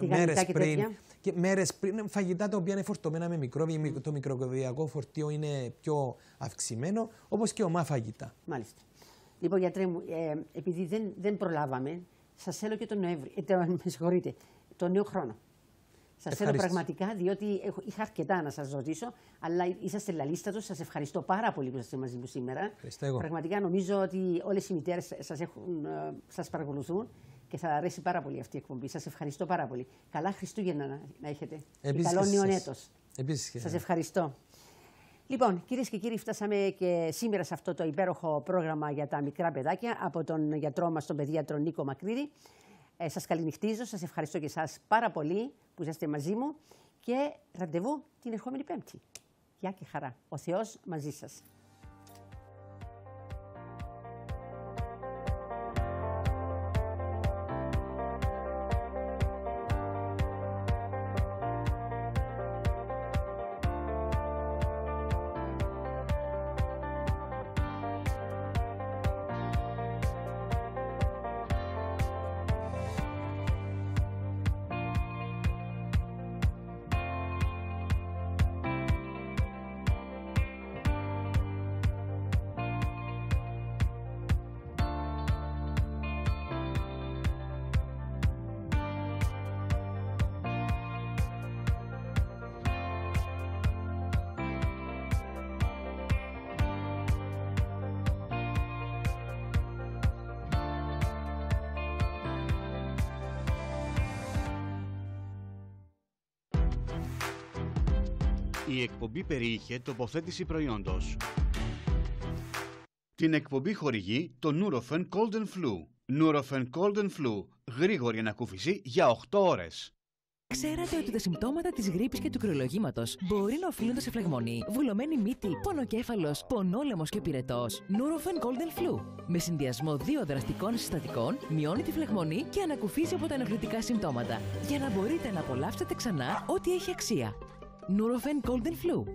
μέρε πριν. Και μέρες πριν, φαγητά τα οποία είναι φορτωμένα με μικρόβια, mm. το μικροβιακό φορτίο είναι πιο αυξημένο, όπως και ομά φαγητά. Μάλιστα. Λοιπόν, γιατρέ μου, ε, επειδή δεν, δεν προλάβαμε, σας θέλω και τον Νοέμβρη. Ε, το, με συγχωρείτε, τον νέο χρόνο. Σας θέλω πραγματικά, διότι έχω, είχα αρκετά να σας ρωτήσω, αλλά είσαστε λαλίστατος. Σας ευχαριστώ πάρα πολύ που είσαστε μαζί μου σήμερα. Εγώ. Πραγματικά νομίζω ότι όλες οι μητέρες σας ε, παρακολουθούν και θα αρέσει πάρα πολύ αυτή η εκπομπή. Σας ευχαριστώ πάρα πολύ. Καλά Χριστούγεννα να έχετε. Επίσης και καλό νέο έτο. Σα ευχαριστώ. Λοιπόν, κυρίες και κύριοι, φτάσαμε και σήμερα σε αυτό το υπέροχο πρόγραμμα για τα μικρά παιδάκια από τον γιατρό μας, τον παιδίατρο Νίκο Μακρύδη. Ε, σας καληνυχτίζω, σας ευχαριστώ και εσάς πάρα πολύ που είσαστε μαζί μου και ραντεβού την ερχόμενη Πέμπτη. Γεια και χαρά. Ο Θεός μαζί σας. Η εκπομπή περιείχε τοποθέτηση προϊόντος. Την εκπομπή χορηγεί το Nurofen Golden Flu. Nurofen Golden Flu. Γρήγορη ανακούφιση για 8 ώρες. Ξέρατε ότι τα συμπτώματα της γρήπης και του κρυολογήματος μπορεί να οφείλονται σε φλεγμονή, βουλωμένη μύτη, πονοκέφαλος, πονόλεμος και πυρετός. Nurofen Golden Flu. Με συνδυασμό δύο δραστικών συστατικών, μειώνει τη φλεγμονή και ανακουφίζει από τα ενοχλητικά συμπτώματα. Για να μπορείτε να απολαύσετε ξανά ό,τι έχει αξία. Nurofen Golden Flu.